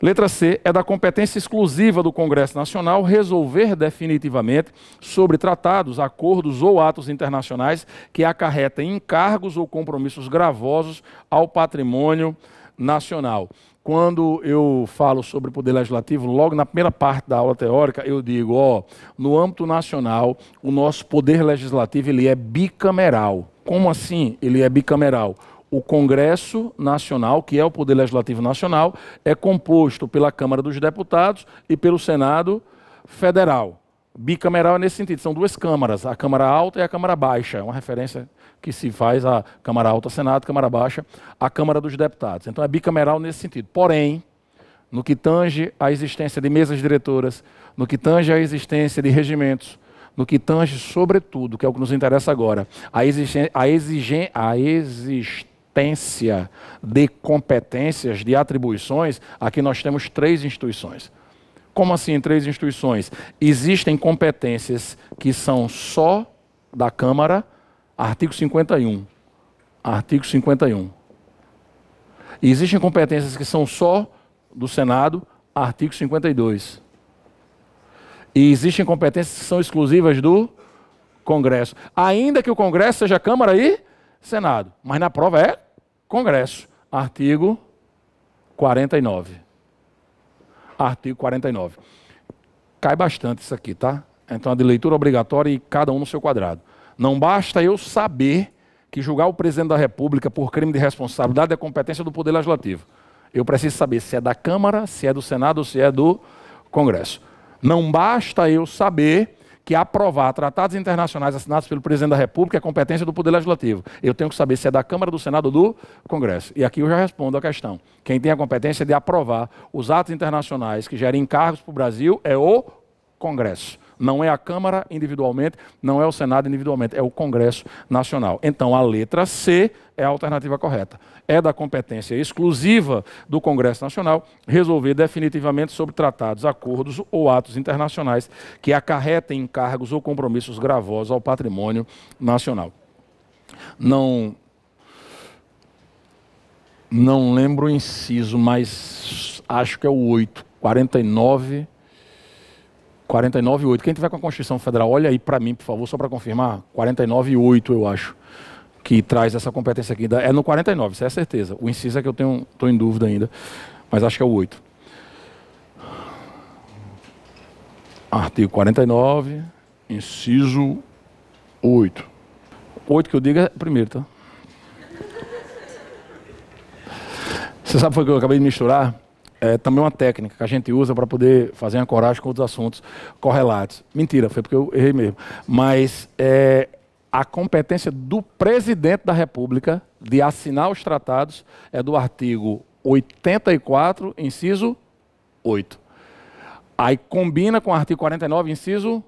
[SPEAKER 1] Letra C é da competência exclusiva do Congresso Nacional resolver definitivamente sobre tratados, acordos ou atos internacionais que acarretem encargos ou compromissos gravosos ao patrimônio nacional. Quando eu falo sobre poder legislativo, logo na primeira parte da aula teórica, eu digo, ó, no âmbito nacional, o nosso poder legislativo ele é bicameral. Como assim? Ele é bicameral o Congresso Nacional, que é o Poder Legislativo Nacional, é composto pela Câmara dos Deputados e pelo Senado Federal. Bicameral é nesse sentido, são duas câmaras, a Câmara Alta e a Câmara Baixa, é uma referência que se faz à Câmara Alta, Senado, Câmara Baixa, a Câmara dos Deputados. Então é bicameral nesse sentido. Porém, no que tange à existência de mesas diretoras, no que tange à existência de regimentos, no que tange, sobretudo, que é o que nos interessa agora, a, exigen, a, exigen, a existência de competências, de atribuições, aqui nós temos três instituições. Como assim três instituições? Existem competências que são só da Câmara, artigo 51. Artigo 51. existem competências que são só do Senado, artigo 52. E existem competências que são exclusivas do Congresso. Ainda que o Congresso seja Câmara e Senado. Mas na prova é Congresso, artigo 49. Artigo 49. Cai bastante isso aqui, tá? Então, a é de leitura obrigatória e cada um no seu quadrado. Não basta eu saber que julgar o presidente da República por crime de responsabilidade é competência do Poder Legislativo. Eu preciso saber se é da Câmara, se é do Senado ou se é do Congresso. Não basta eu saber que aprovar tratados internacionais assinados pelo presidente da República é competência do Poder Legislativo. Eu tenho que saber se é da Câmara, do Senado ou do Congresso. E aqui eu já respondo a questão. Quem tem a competência de aprovar os atos internacionais que gerem encargos para o Brasil é o Congresso. Não é a Câmara individualmente, não é o Senado individualmente, é o Congresso Nacional. Então, a letra C é a alternativa correta. É da competência exclusiva do Congresso Nacional resolver definitivamente sobre tratados, acordos ou atos internacionais que acarretem encargos ou compromissos gravosos ao patrimônio nacional. Não não lembro o inciso, mas acho que é o 8, 49 49,8. Quem tiver com a Constituição Federal, olha aí para mim, por favor, só para confirmar. 49,8, eu acho, que traz essa competência aqui. É no 49, isso é certeza. O inciso é que eu tenho, estou em dúvida ainda, mas acho que é o 8. Artigo 49, inciso 8. 8 que eu digo é primeiro, tá? Você sabe o que eu acabei de misturar? é também uma técnica que a gente usa para poder fazer ancoragem com outros assuntos correlatos. Mentira, foi porque eu errei mesmo. Mas é, a competência do presidente da República de assinar os tratados é do artigo 84, inciso 8. Aí combina com o artigo 49, inciso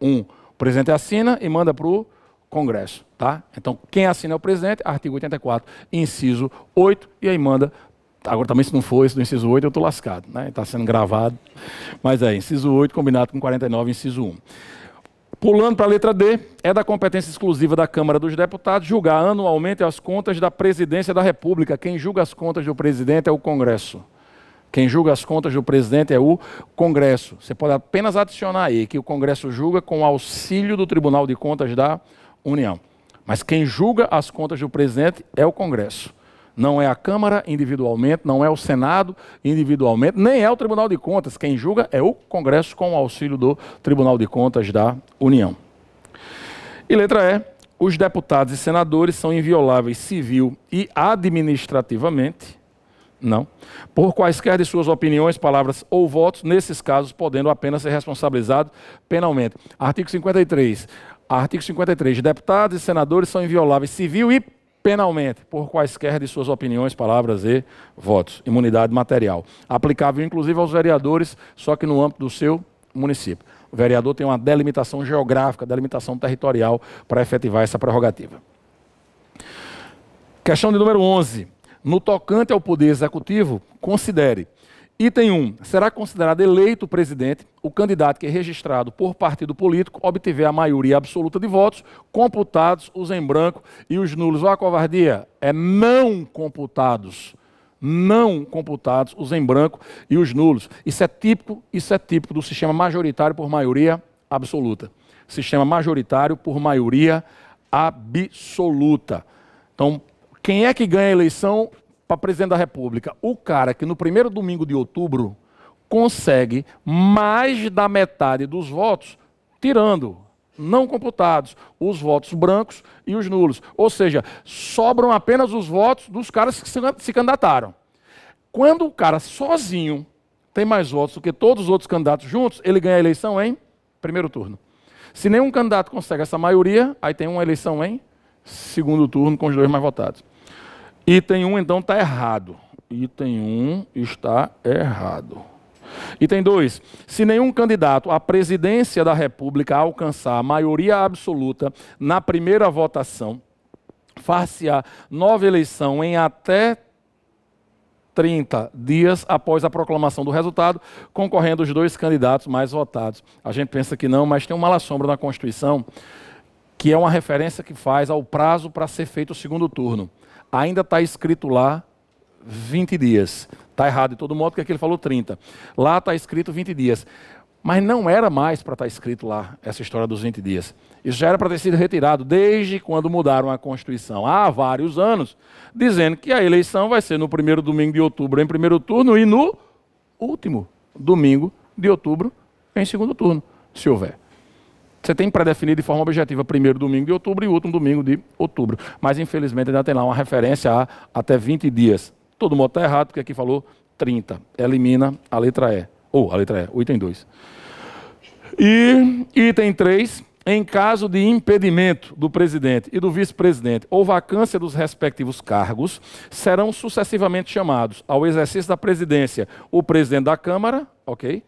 [SPEAKER 1] 1. O presidente assina e manda para o Congresso. Tá? Então, quem assina é o presidente, artigo 84, inciso 8, e aí manda Agora também se não for esse do inciso 8, eu estou lascado, né? Está sendo gravado. Mas é, inciso 8 combinado com 49, inciso 1. Pulando para a letra D, é da competência exclusiva da Câmara dos Deputados julgar anualmente as contas da Presidência da República. Quem julga as contas do presidente é o Congresso. Quem julga as contas do presidente é o Congresso. Você pode apenas adicionar aí que o Congresso julga com auxílio do Tribunal de Contas da União. Mas quem julga as contas do presidente é o Congresso. Não é a Câmara individualmente, não é o Senado individualmente, nem é o Tribunal de Contas. Quem julga é o Congresso com o auxílio do Tribunal de Contas da União. E letra E, os deputados e senadores são invioláveis civil e administrativamente. Não. Por quaisquer de suas opiniões, palavras ou votos, nesses casos, podendo apenas ser responsabilizado penalmente. Artigo 53. Artigo 53. Deputados e senadores são invioláveis civil e penalmente por quaisquer de suas opiniões, palavras e votos. Imunidade material. Aplicável inclusive aos vereadores, só que no âmbito do seu município. O vereador tem uma delimitação geográfica, delimitação territorial para efetivar essa prerrogativa. Questão de número 11. No tocante ao poder executivo, considere Item 1. Será considerado eleito presidente o candidato que é registrado por partido político obtiver a maioria absoluta de votos, computados os em branco e os nulos. Olha a covardia! É não computados não computados, os em branco e os nulos. Isso é típico, isso é típico do sistema majoritário por maioria absoluta. Sistema majoritário por maioria absoluta. Então, quem é que ganha a eleição para presidente da República o cara que no primeiro domingo de outubro consegue mais da metade dos votos, tirando não computados os votos brancos e os nulos. Ou seja, sobram apenas os votos dos caras que se candidataram. Quando o cara sozinho tem mais votos do que todos os outros candidatos juntos, ele ganha a eleição em primeiro turno. Se nenhum candidato consegue essa maioria, aí tem uma eleição em segundo turno com os dois mais votados. Item 1, então, tá está errado. Item 1 está errado. Item 2. Se nenhum candidato à presidência da República alcançar a maioria absoluta na primeira votação, far-se-á nova eleição em até 30 dias após a proclamação do resultado, concorrendo os dois candidatos mais votados. A gente pensa que não, mas tem uma sombra na Constituição que é uma referência que faz ao prazo para ser feito o segundo turno ainda está escrito lá 20 dias. Está errado de todo modo, porque aqui ele falou 30. Lá está escrito 20 dias. Mas não era mais para estar tá escrito lá essa história dos 20 dias. Isso já era para ter sido retirado desde quando mudaram a Constituição, há vários anos, dizendo que a eleição vai ser no primeiro domingo de outubro em primeiro turno e no último domingo de outubro em segundo turno, se houver. Você tem pré definir de forma objetiva primeiro domingo de outubro e último domingo de outubro. Mas, infelizmente, ainda tem lá uma referência a até 20 dias. Todo mundo está errado, porque aqui falou 30. Elimina a letra E. Ou a letra E, o item 2. E item 3, em caso de impedimento do presidente e do vice-presidente ou vacância dos respectivos cargos, serão sucessivamente chamados ao exercício da presidência o presidente da Câmara, ok?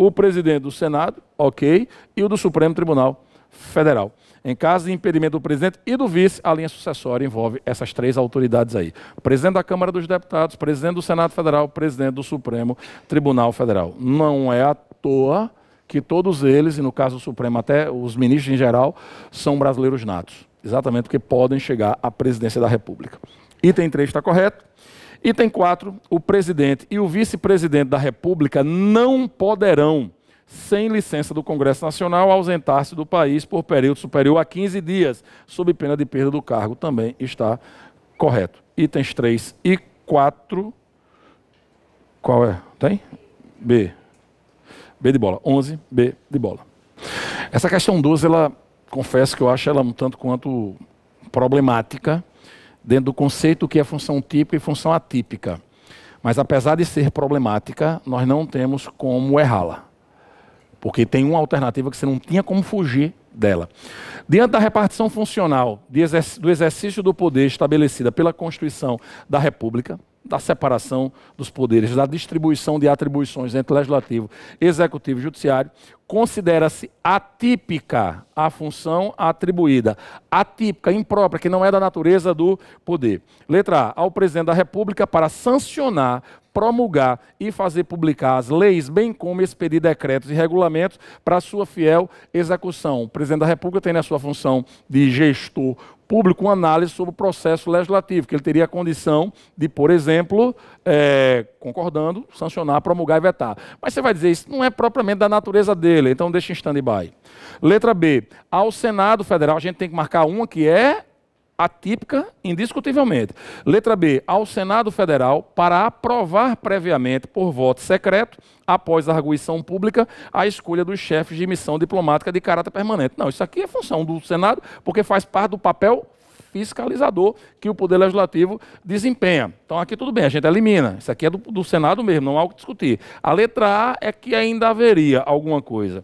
[SPEAKER 1] o presidente do Senado, ok, e o do Supremo Tribunal Federal. Em caso de impedimento do presidente e do vice, a linha sucessória envolve essas três autoridades aí: presidente da Câmara dos Deputados, presidente do Senado Federal, presidente do Supremo Tribunal Federal. Não é à toa que todos eles, e no caso do Supremo até os ministros em geral, são brasileiros natos. Exatamente porque podem chegar à presidência da República. Item 3 está correto. Item 4, o presidente e o vice-presidente da República não poderão, sem licença do Congresso Nacional, ausentar-se do país por período superior a 15 dias, sob pena de perda do cargo, também está correto. Itens 3 e 4. Qual é? Tem? B. B de bola. 11, B de bola. Essa questão 12, ela confesso que eu acho ela um tanto quanto problemática, dentro do conceito que é função típica e função atípica. Mas apesar de ser problemática, nós não temos como errá-la. Porque tem uma alternativa que você não tinha como fugir dela. Diante da repartição funcional do exercício do poder estabelecida pela Constituição da República, da separação dos poderes, da distribuição de atribuições entre legislativo, executivo e judiciário, considera-se atípica a função atribuída, atípica, imprópria, que não é da natureza do poder. Letra A, ao presidente da República para sancionar, promulgar e fazer publicar as leis, bem como expedir decretos e regulamentos para sua fiel execução. O presidente da República tem na sua função de gestor público uma análise sobre o processo legislativo, que ele teria a condição de, por exemplo, é, concordando, sancionar, promulgar e vetar. Mas você vai dizer, isso não é propriamente da natureza dele, então deixa em stand-by. Letra B. Ao Senado Federal, a gente tem que marcar uma que é atípica, indiscutivelmente. Letra B, ao Senado Federal para aprovar previamente por voto secreto, após a arguição pública, a escolha dos chefes de missão diplomática de caráter permanente. Não, isso aqui é função do Senado, porque faz parte do papel fiscalizador que o Poder Legislativo desempenha. Então aqui tudo bem, a gente elimina. Isso aqui é do, do, Senado mesmo, não há o que discutir. A letra A é que ainda haveria alguma coisa.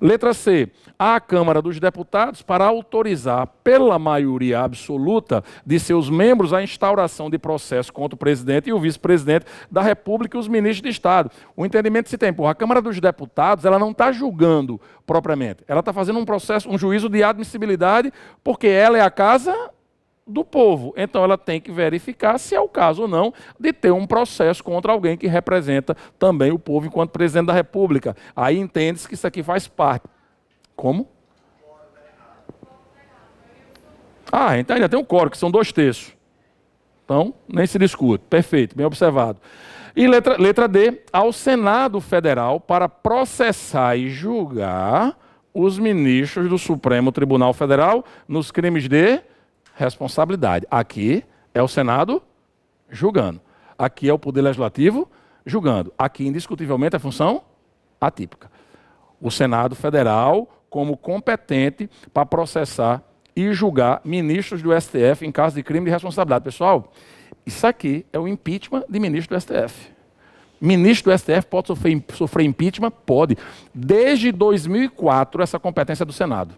[SPEAKER 1] Letra C à Câmara dos Deputados para autorizar, pela maioria absoluta de seus membros, a instauração de processo contra o presidente e o vice-presidente da República e os ministros de Estado. O entendimento se tem, porra, a Câmara dos Deputados ela não está julgando propriamente, ela está fazendo um processo, um juízo de admissibilidade, porque ela é a casa do povo. Então ela tem que verificar se é o caso ou não de ter um processo contra alguém que representa também o povo enquanto presidente da República. Aí entende-se que isso aqui faz parte como? Ah, então ainda tem um coro, que são dois terços. Então, nem se discute. Perfeito, bem observado. E letra, letra D, ao Senado Federal para processar e julgar os ministros do Supremo Tribunal Federal nos crimes de responsabilidade. Aqui é o Senado julgando. Aqui é o Poder Legislativo julgando. Aqui, indiscutivelmente, é função atípica. O Senado Federal como competente para processar e julgar ministros do STF em caso de crime de responsabilidade. Pessoal, isso aqui é o impeachment de ministro do STF. Ministro do STF pode sofrer, sofrer impeachment? Pode. Desde 2004, essa competência é do Senado.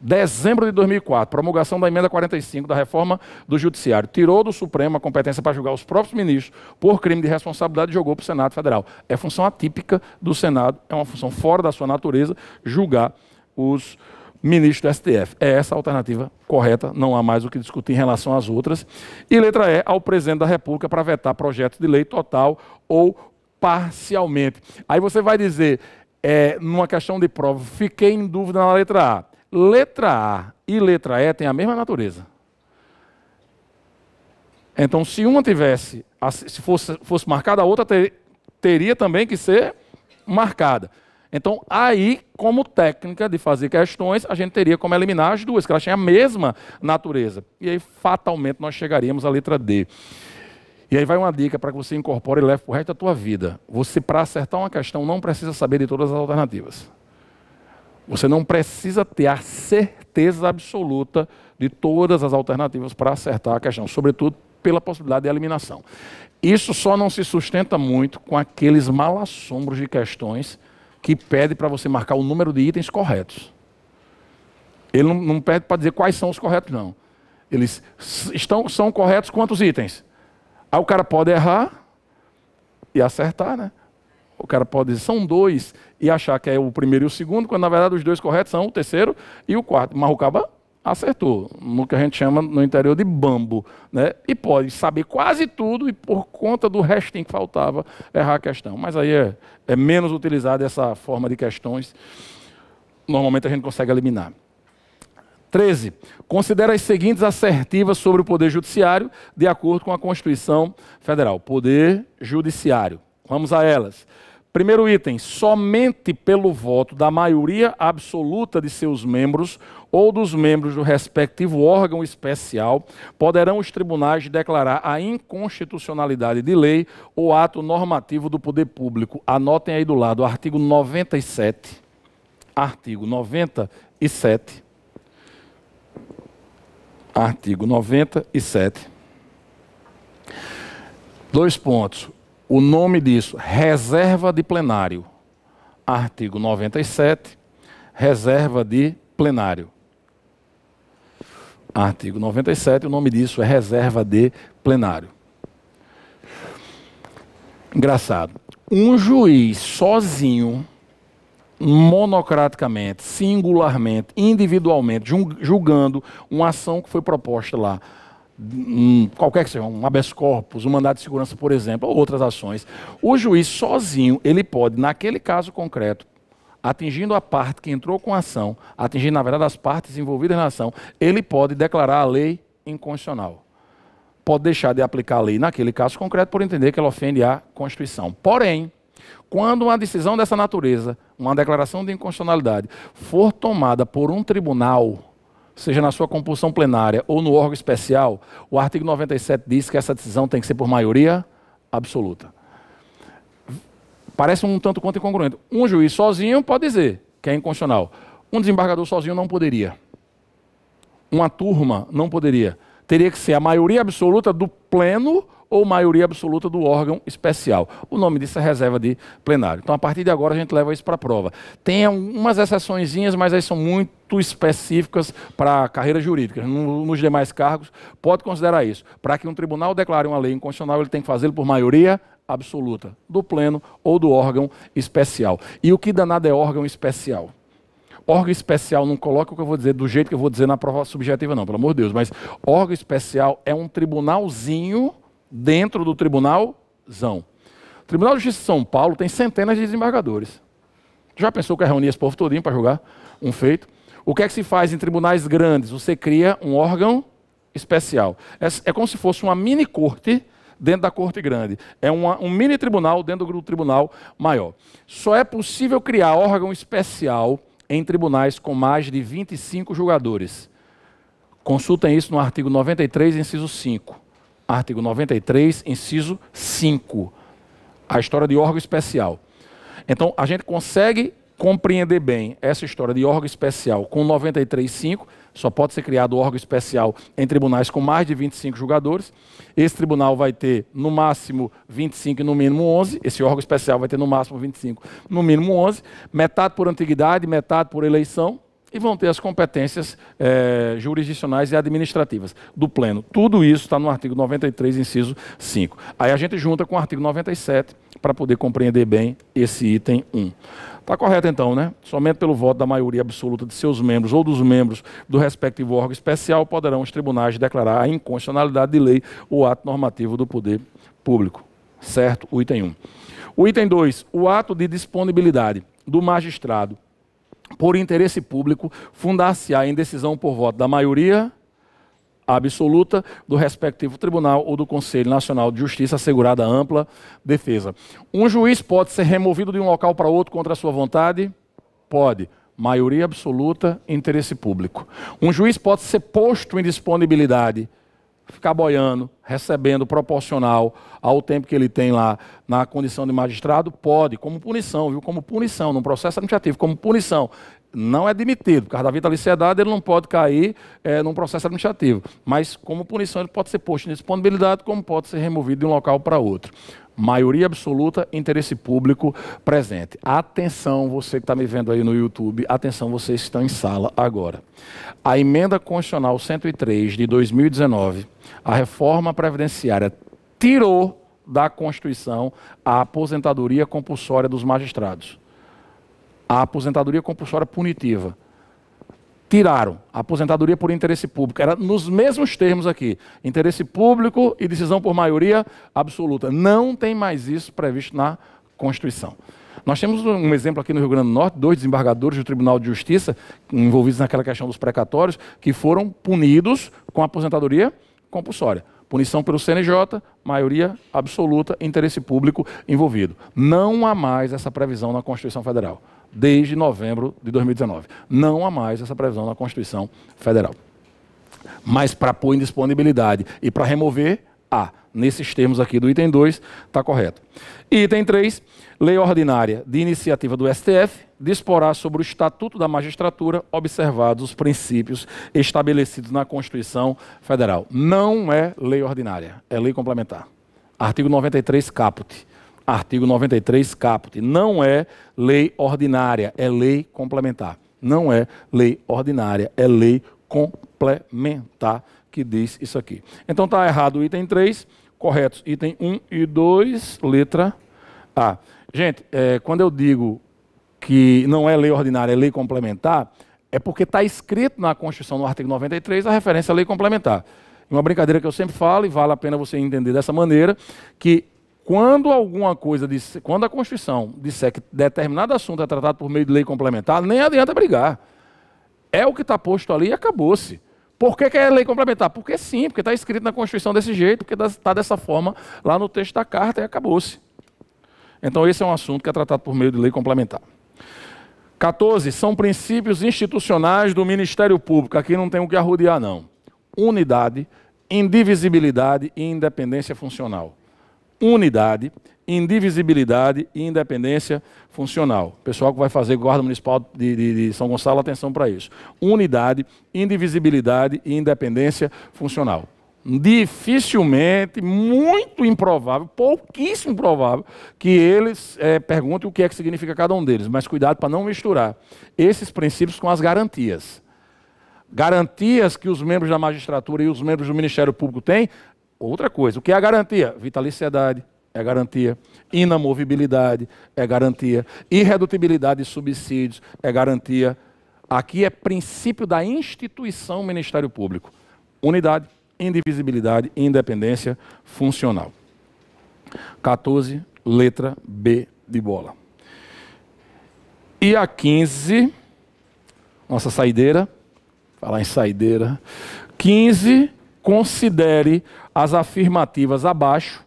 [SPEAKER 1] Dezembro de 2004, promulgação da emenda 45 da reforma do Judiciário, tirou do Supremo a competência para julgar os próprios ministros por crime de responsabilidade e jogou para o Senado Federal. É função atípica do Senado, é uma função fora da sua natureza julgar os ministros do STF. É essa a alternativa correta, não há mais o que discutir em relação às outras. E letra E, ao presidente da República para vetar projeto de lei total ou parcialmente. Aí você vai dizer, é, numa questão de prova, fiquei em dúvida na letra A. Letra A e letra E têm a mesma natureza. Então, se uma tivesse, se fosse, fosse marcada, a outra ter, teria também que ser marcada. Então, aí, como técnica de fazer questões, a gente teria como eliminar as duas, que elas têm a mesma natureza. E aí, fatalmente, nós chegaríamos à letra D. E aí vai uma dica para que você incorpore e leve para o resto da tua vida. Você, para acertar uma questão, não precisa saber de todas as alternativas. Você não precisa ter a certeza absoluta de todas as alternativas para acertar a questão, sobretudo pela possibilidade de eliminação. Isso só não se sustenta muito com aqueles malassombros de questões que pede para você marcar o número de itens corretos. Ele não, não pede para dizer quais são os corretos, não. Eles estão, são corretos quantos itens? Aí o cara pode errar e acertar, né? o cara pode dizer, são dois, e achar que é o primeiro e o segundo, quando na verdade os dois corretos são o terceiro e o quarto. Mas o caba acertou, no que a gente chama no interior de bambo. Né? E pode saber quase tudo e por conta do restinho que faltava, errar a questão. Mas aí é, é menos utilizada essa forma de questões. Normalmente a gente consegue eliminar. 13. Considera as seguintes assertivas sobre o Poder Judiciário, de acordo com a Constituição Federal. Poder Judiciário. Vamos a elas. Primeiro item: somente pelo voto da maioria absoluta de seus membros ou dos membros do respectivo órgão especial poderão os tribunais declarar a inconstitucionalidade de lei ou ato normativo do poder público. Anotem aí do lado, artigo 97. Artigo 97. Artigo 97. Dois pontos. O nome disso, reserva de plenário. Artigo 97, reserva de plenário. Artigo 97, o nome disso é reserva de plenário. Engraçado. Um juiz sozinho, monocraticamente, singularmente, individualmente, julgando uma ação que foi proposta lá um, qualquer que seja, um habeas corpus, um mandado de segurança, por exemplo, ou outras ações, o juiz sozinho, ele pode, naquele caso concreto, atingindo a parte que entrou com a ação, atingindo, na verdade, as partes envolvidas na ação, ele pode declarar a lei inconstitucional. Pode deixar de aplicar a lei naquele caso concreto por entender que ela ofende a Constituição. Porém, quando uma decisão dessa natureza, uma declaração de inconstitucionalidade, for tomada por um tribunal seja na sua compulsão plenária ou no órgão especial, o artigo 97 diz que essa decisão tem que ser por maioria absoluta. Parece um tanto quanto incongruente. Um juiz sozinho pode dizer que é inconstitucional. Um desembargador sozinho não poderia. Uma turma não poderia teria que ser a maioria absoluta do pleno ou maioria absoluta do órgão especial. O nome disso é reserva de plenário. Então, a partir de agora, a gente leva isso para a prova. Tem umas exceções, mas elas são muito específicas para a carreira jurídica. Nos demais cargos, pode considerar isso. Para que um tribunal declare uma lei inconstitucional, ele tem que fazê-lo por maioria absoluta, do pleno ou do órgão especial. E o que danado é órgão especial? órgão especial, não coloca o que eu vou dizer do jeito que eu vou dizer na prova subjetiva, não, pelo amor de Deus, mas órgão especial é um tribunalzinho dentro do tribunalzão. O Tribunal de Justiça de São Paulo tem centenas de desembargadores. Já pensou que ia é reunir esse povo todinho para julgar um feito? O que é que se faz em tribunais grandes? Você cria um órgão especial. É, é como se fosse uma mini corte dentro da corte grande. É uma, um mini tribunal dentro do tribunal maior. Só é possível criar órgão especial em tribunais com mais de 25 julgadores. Consultem isso no artigo 93, inciso 5. Artigo 93, inciso 5. A história de órgão especial. Então, a gente consegue compreender bem essa história de órgão especial com 93.5 só pode ser criado órgão especial em tribunais com mais de 25 julgadores. Esse tribunal vai ter no máximo 25 e no mínimo 11. Esse órgão especial vai ter no máximo 25, no mínimo 11. Metade por antiguidade, metade por eleição. E vão ter as competências é, jurisdicionais e administrativas do pleno. Tudo isso está no artigo 93, inciso 5. Aí a gente junta com o artigo 97 para poder compreender bem esse item 1. Está correto então, né? Somente pelo voto da maioria absoluta de seus membros ou dos membros do respectivo órgão especial poderão os tribunais declarar a inconstitucionalidade de lei ou ato normativo do poder público. Certo? O item 1. O item 2, o ato de disponibilidade do magistrado por interesse público fundar-se-á em decisão por voto da maioria absoluta do respectivo tribunal ou do Conselho Nacional de Justiça assegurada ampla defesa. Um juiz pode ser removido de um local para outro contra a sua vontade? Pode. Maioria absoluta, interesse público. Um juiz pode ser posto em disponibilidade, ficar boiando, recebendo proporcional ao tempo que ele tem lá na condição de magistrado? Pode, como punição, viu? Como punição, num processo administrativo, como punição não é demitido, Por causa da vitaliciedade, ele não pode cair é, num processo administrativo. Mas, como punição, ele pode ser posto em disponibilidade, como pode ser removido de um local para outro. Maioria absoluta, interesse público presente. Atenção, você que está me vendo aí no YouTube, atenção, vocês que estão em sala agora. A emenda constitucional 103 de 2019, a reforma previdenciária, tirou da Constituição a aposentadoria compulsória dos magistrados a aposentadoria compulsória punitiva. Tiraram a aposentadoria por interesse público. Era nos mesmos termos aqui: interesse público e decisão por maioria absoluta. Não tem mais isso previsto na Constituição. Nós temos um exemplo aqui no Rio Grande do Norte, dois desembargadores do Tribunal de Justiça, envolvidos naquela questão dos precatórios, que foram punidos com aposentadoria compulsória. Punição pelo CNJ, maioria absoluta, interesse público envolvido. Não há mais essa previsão na Constituição Federal desde novembro de 2019. Não há mais essa previsão na Constituição Federal. Mas para pôr em disponibilidade e para remover, há. Nesses termos aqui do item 2, está correto. Item 3, lei ordinária de iniciativa do STF disporá sobre o Estatuto da Magistratura, observados os princípios estabelecidos na Constituição Federal. Não é lei ordinária, é lei complementar. Artigo 93, caput artigo 93, caput. Não é lei ordinária, é lei complementar. Não é lei ordinária, é lei complementar que diz isso aqui. Então está errado o item 3, corretos item 1 e 2, letra A. Gente, é, quando eu digo que não é lei ordinária, é lei complementar, é porque está escrito na Constituição, no artigo 93, a referência à lei complementar. Uma brincadeira que eu sempre falo, e vale a pena você entender dessa maneira, que quando alguma coisa, disse, quando a Constituição disser que determinado assunto é tratado por meio de lei complementar, nem adianta brigar. É o que está posto ali e acabou-se. Por que, que, é lei complementar? Porque sim, porque está escrito na Constituição desse jeito, porque está dessa forma lá no texto da carta e acabou-se. Então, esse é um assunto que é tratado por meio de lei complementar. 14. São princípios institucionais do Ministério Público. Aqui não tem o que arrodear, não. Unidade, indivisibilidade e independência funcional unidade, indivisibilidade e independência funcional. O pessoal que vai fazer Guarda Municipal de, de, de São Gonçalo, atenção para isso. Unidade, indivisibilidade e independência funcional. Dificilmente, muito improvável, pouquíssimo provável, que eles é, perguntem o que é que significa cada um deles, mas cuidado para não misturar esses princípios com as garantias. Garantias que os membros da magistratura e os membros do Ministério Público têm outra coisa. O que é a garantia? Vitaliciedade é garantia. Inamovibilidade é garantia. Irredutibilidade de subsídios é garantia. Aqui é princípio da instituição Ministério Público. Unidade, indivisibilidade e independência funcional. 14, letra B de bola. E a 15, nossa saideira, falar em saideira. 15 considere as afirmativas abaixo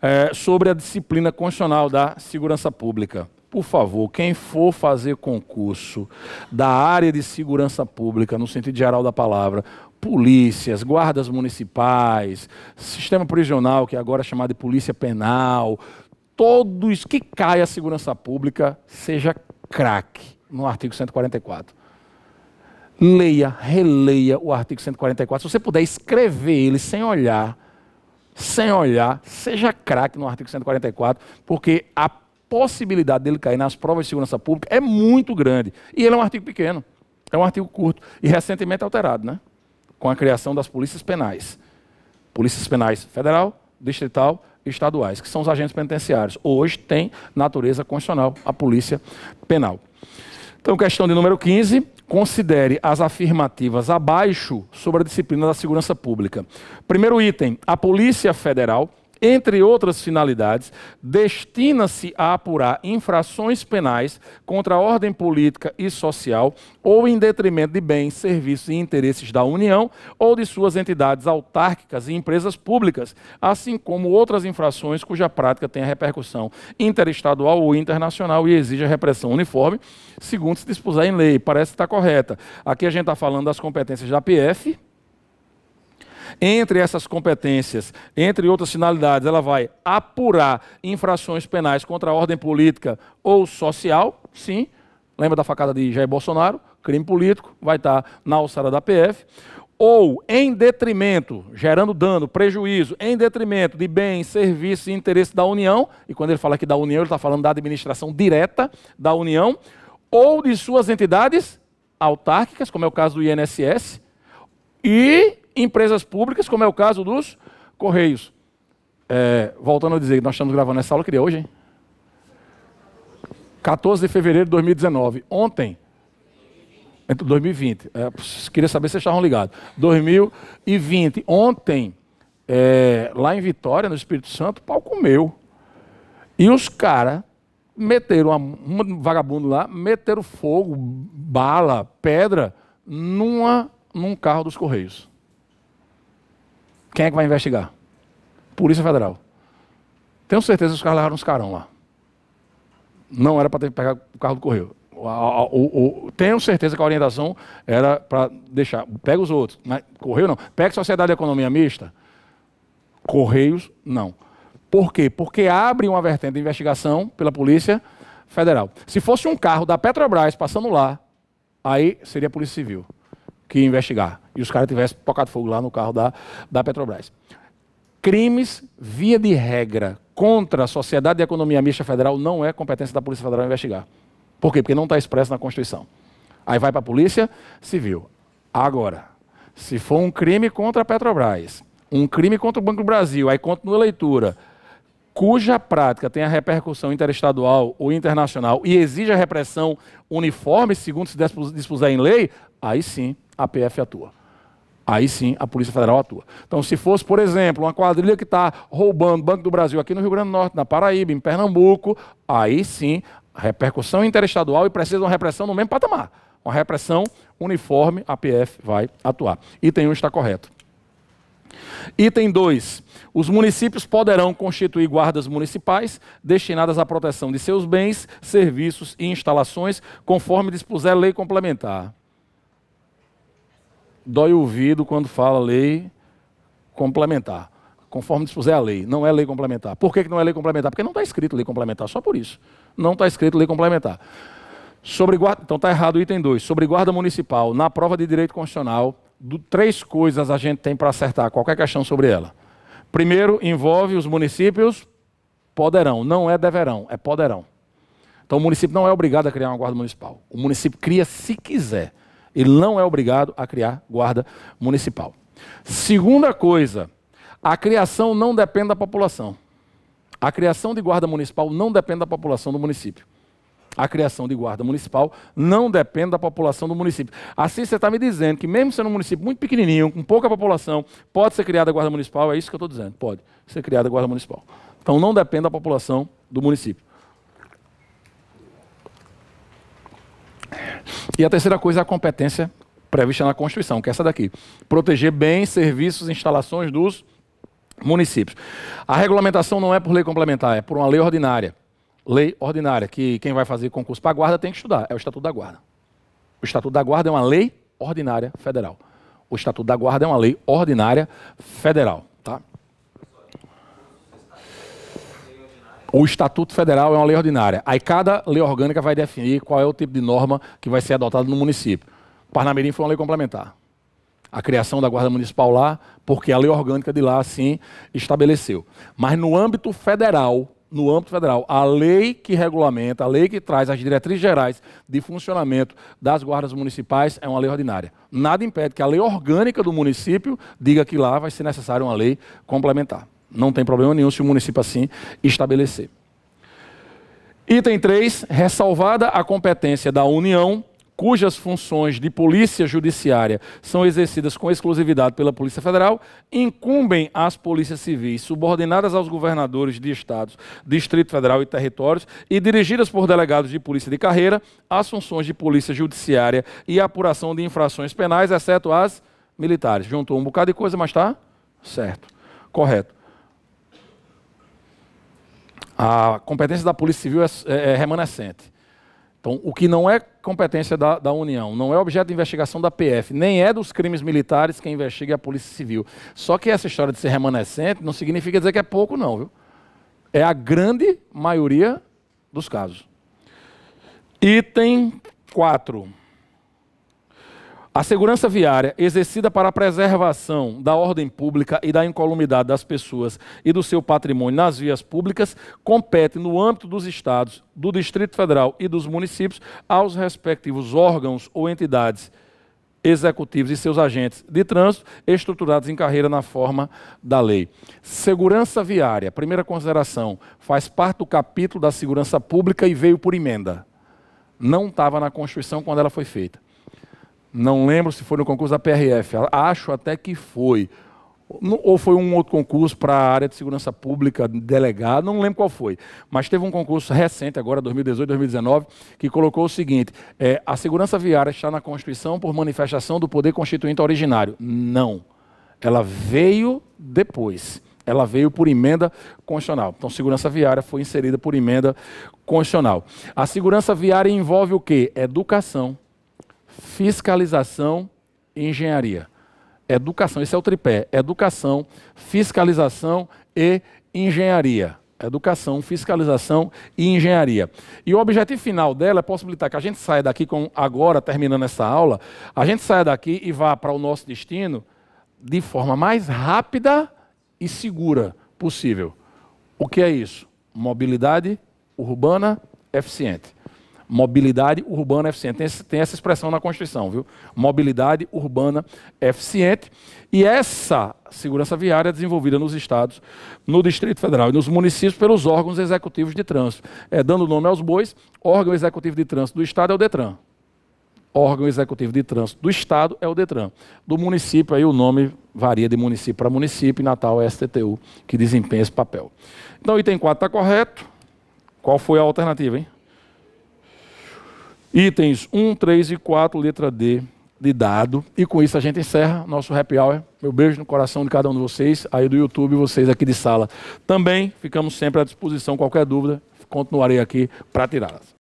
[SPEAKER 1] é, sobre a disciplina constitucional da segurança pública. Por favor, quem for fazer concurso da área de segurança pública, no sentido geral da palavra, polícias, guardas municipais, sistema prisional, que agora é chamado de polícia penal, todos que caia a segurança pública, seja craque no artigo 144 leia, releia o artigo 144. Se você puder escrever ele sem olhar, sem olhar, seja craque no artigo 144, porque a possibilidade dele cair nas provas de segurança pública é muito grande. E ele é um artigo pequeno, é um artigo curto e recentemente alterado, né? Com a criação das polícias penais. Polícias penais federal, distrital e estaduais, que são os agentes penitenciários. Hoje tem natureza constitucional a polícia penal. Então, questão de número 15, considere as afirmativas abaixo sobre a disciplina da segurança pública. Primeiro item, a Polícia Federal entre outras finalidades, destina-se a apurar infrações penais contra a ordem política e social ou em detrimento de bens, serviços e interesses da União ou de suas entidades autárquicas e empresas públicas, assim como outras infrações cuja prática tenha repercussão interestadual ou internacional e exija repressão uniforme, segundo se dispuser em lei. Parece que está correta. Aqui a gente está falando das competências da PF, entre essas competências, entre outras finalidades, ela vai apurar infrações penais contra a ordem política ou social, sim. Lembra da facada de Jair Bolsonaro? Crime político, vai estar na alçada da PF ou em detrimento, gerando dano, prejuízo, em detrimento de bens, serviços e interesses da União, e quando ele fala aqui da União, ele está falando da administração direta da União, ou de suas entidades autárquicas, como é o caso do INSS, e empresas públicas, como é o caso dos Correios. É, voltando a dizer, nós estamos gravando essa aula que dia hoje, hein? 14 de fevereiro de 2019. Ontem, 2020, é, queria saber se vocês estavam ligados. 2020, ontem, é, lá em Vitória, no Espírito Santo, o pau comeu. E os caras meteram, um vagabundo lá, meteram fogo, bala, pedra, numa, num carro dos Correios. Quem é que vai investigar? Polícia Federal. Tenho certeza que os caras levaram uns carão lá. Não era para ter pegar o carro do correio. O, o, o, tenho certeza que a orientação era para deixar, pega os outros, mas Correio não. Pega Sociedade de Economia Mista, Correios não. Por quê? Porque abre uma vertente de investigação pela Polícia Federal. Se fosse um carro da Petrobras passando lá, aí seria Polícia Civil que investigar. E os caras tivessem tocado fogo lá no carro da, da Petrobras. Crimes, via de regra, contra a Sociedade de Economia Mista Federal não é competência da Polícia Federal investigar. Por quê? Porque não está expresso na Constituição. Aí vai para a Polícia Civil. Agora, se for um crime contra a Petrobras, um crime contra o Banco do Brasil, aí continua a leitura, cuja prática tenha repercussão interestadual ou internacional e exija repressão uniforme, segundo se dispuser em lei, aí sim a PF atua. Aí sim a Polícia Federal atua. Então, se fosse, por exemplo, uma quadrilha que está roubando Banco do Brasil aqui no Rio Grande do Norte, na Paraíba, em Pernambuco, aí sim repercussão interestadual e precisa de uma repressão no mesmo patamar. Uma repressão uniforme, a PF vai atuar. Item 1 um está correto. Item 2. Os municípios poderão constituir guardas municipais destinadas à proteção de seus bens, serviços e instalações, conforme dispuser lei complementar dói o ouvido quando fala lei complementar, conforme dispuser a lei. Não é lei complementar. Por que, que não é lei complementar? Porque não está escrito lei complementar, só por isso. Não está escrito lei complementar. Sobre guarda, então está errado o item 2. Sobre guarda municipal, na prova de direito constitucional, do, três coisas a gente tem para acertar qualquer questão sobre ela. Primeiro, envolve os municípios, poderão, não é deverão, é poderão. Então o município não é obrigado a criar uma guarda municipal. O município cria se quiser. Ele não é obrigado a criar guarda municipal. Segunda coisa, a criação não depende da população. A criação de guarda municipal não depende da população do município. A criação de guarda municipal não depende da população do município. Assim você está me dizendo que mesmo sendo um município muito pequenininho, com pouca população, pode ser criada a guarda municipal? É isso que eu estou dizendo, pode ser criada a guarda municipal. Então não depende da população do município. E a terceira coisa é a competência prevista na Constituição, que é essa daqui: proteger bens, serviços e instalações dos municípios. A regulamentação não é por lei complementar, é por uma lei ordinária. Lei ordinária, que quem vai fazer concurso para a guarda tem que estudar, é o Estatuto da Guarda. O Estatuto da Guarda é uma lei ordinária federal. O Estatuto da Guarda é uma lei ordinária federal, tá? O Estatuto Federal é uma lei ordinária. Aí cada lei orgânica vai definir qual é o tipo de norma que vai ser adotada no município. Parnamirim foi uma lei complementar. A criação da Guarda Municipal lá, porque a lei orgânica de lá assim estabeleceu. Mas no âmbito federal, no âmbito federal, a lei que regulamenta, a lei que traz as diretrizes gerais de funcionamento das guardas municipais é uma lei ordinária. Nada impede que a lei orgânica do município diga que lá vai ser necessária uma lei complementar. Não tem problema nenhum se o município assim estabelecer. Item 3, ressalvada a competência da União, cujas funções de polícia judiciária são exercidas com exclusividade pela Polícia Federal, incumbem às polícias civis subordinadas aos governadores de estados, Distrito Federal e territórios e dirigidas por delegados de polícia de carreira, as funções de polícia judiciária e apuração de infrações penais, exceto as militares. Juntou um bocado de coisa, mas está certo. Correto. A competência da Polícia Civil é, é, é remanescente. Então, o que não é competência da, da, União, não é objeto de investigação da PF, nem é dos crimes militares quem investiga a Polícia Civil. Só que essa história de ser remanescente não significa dizer que é pouco, não, viu? É a grande maioria dos casos. Item 4. A segurança viária, exercida para a preservação da ordem pública e da incolumidade das pessoas e do seu patrimônio nas vias públicas, compete no âmbito dos estados, do Distrito Federal e dos municípios aos respectivos órgãos ou entidades executivos e seus agentes de trânsito estruturados em carreira na forma da lei. Segurança viária, primeira consideração, faz parte do capítulo da segurança pública e veio por emenda. Não estava na Constituição quando ela foi feita. Não lembro se foi no concurso da PRF, acho até que foi. Ou foi um outro concurso para a área de segurança pública delegado, não lembro qual foi. Mas teve um concurso recente, agora 2018, 2019, que colocou o seguinte: é, a segurança viária está na Constituição por manifestação do poder constituinte originário. Não. Ela veio depois ela veio por emenda constitucional. Então, segurança viária foi inserida por emenda constitucional. A segurança viária envolve o quê? Educação, fiscalização e engenharia. Educação, esse é o tripé: educação, fiscalização e engenharia. Educação, fiscalização e engenharia. E o objetivo final dela é possibilitar que a gente saia daqui, com, agora terminando essa aula, a gente saia daqui e vá para o nosso destino de forma mais rápida e segura possível. O que é isso? Mobilidade urbana eficiente. Mobilidade urbana eficiente. Tem, tem essa expressão na Constituição, viu? Mobilidade urbana eficiente. E essa segurança viária é desenvolvida nos estados, no Distrito Federal e nos municípios pelos órgãos executivos de trânsito. É, dando nome aos bois, órgão executivo de trânsito do estado é o DETRAN. Órgão executivo de trânsito do estado é o DETRAN. Do município, aí o nome varia de município para município, e Natal é STTU que desempenha esse papel. Então, item 4 está correto. Qual foi a alternativa, hein? Itens 1, 3 e 4, letra D de dado. E com isso a gente encerra nosso happy hour. Meu beijo no coração de cada um de vocês, aí do YouTube, vocês aqui de sala. Também ficamos sempre à disposição, qualquer dúvida, continuarei aqui para tirá-las.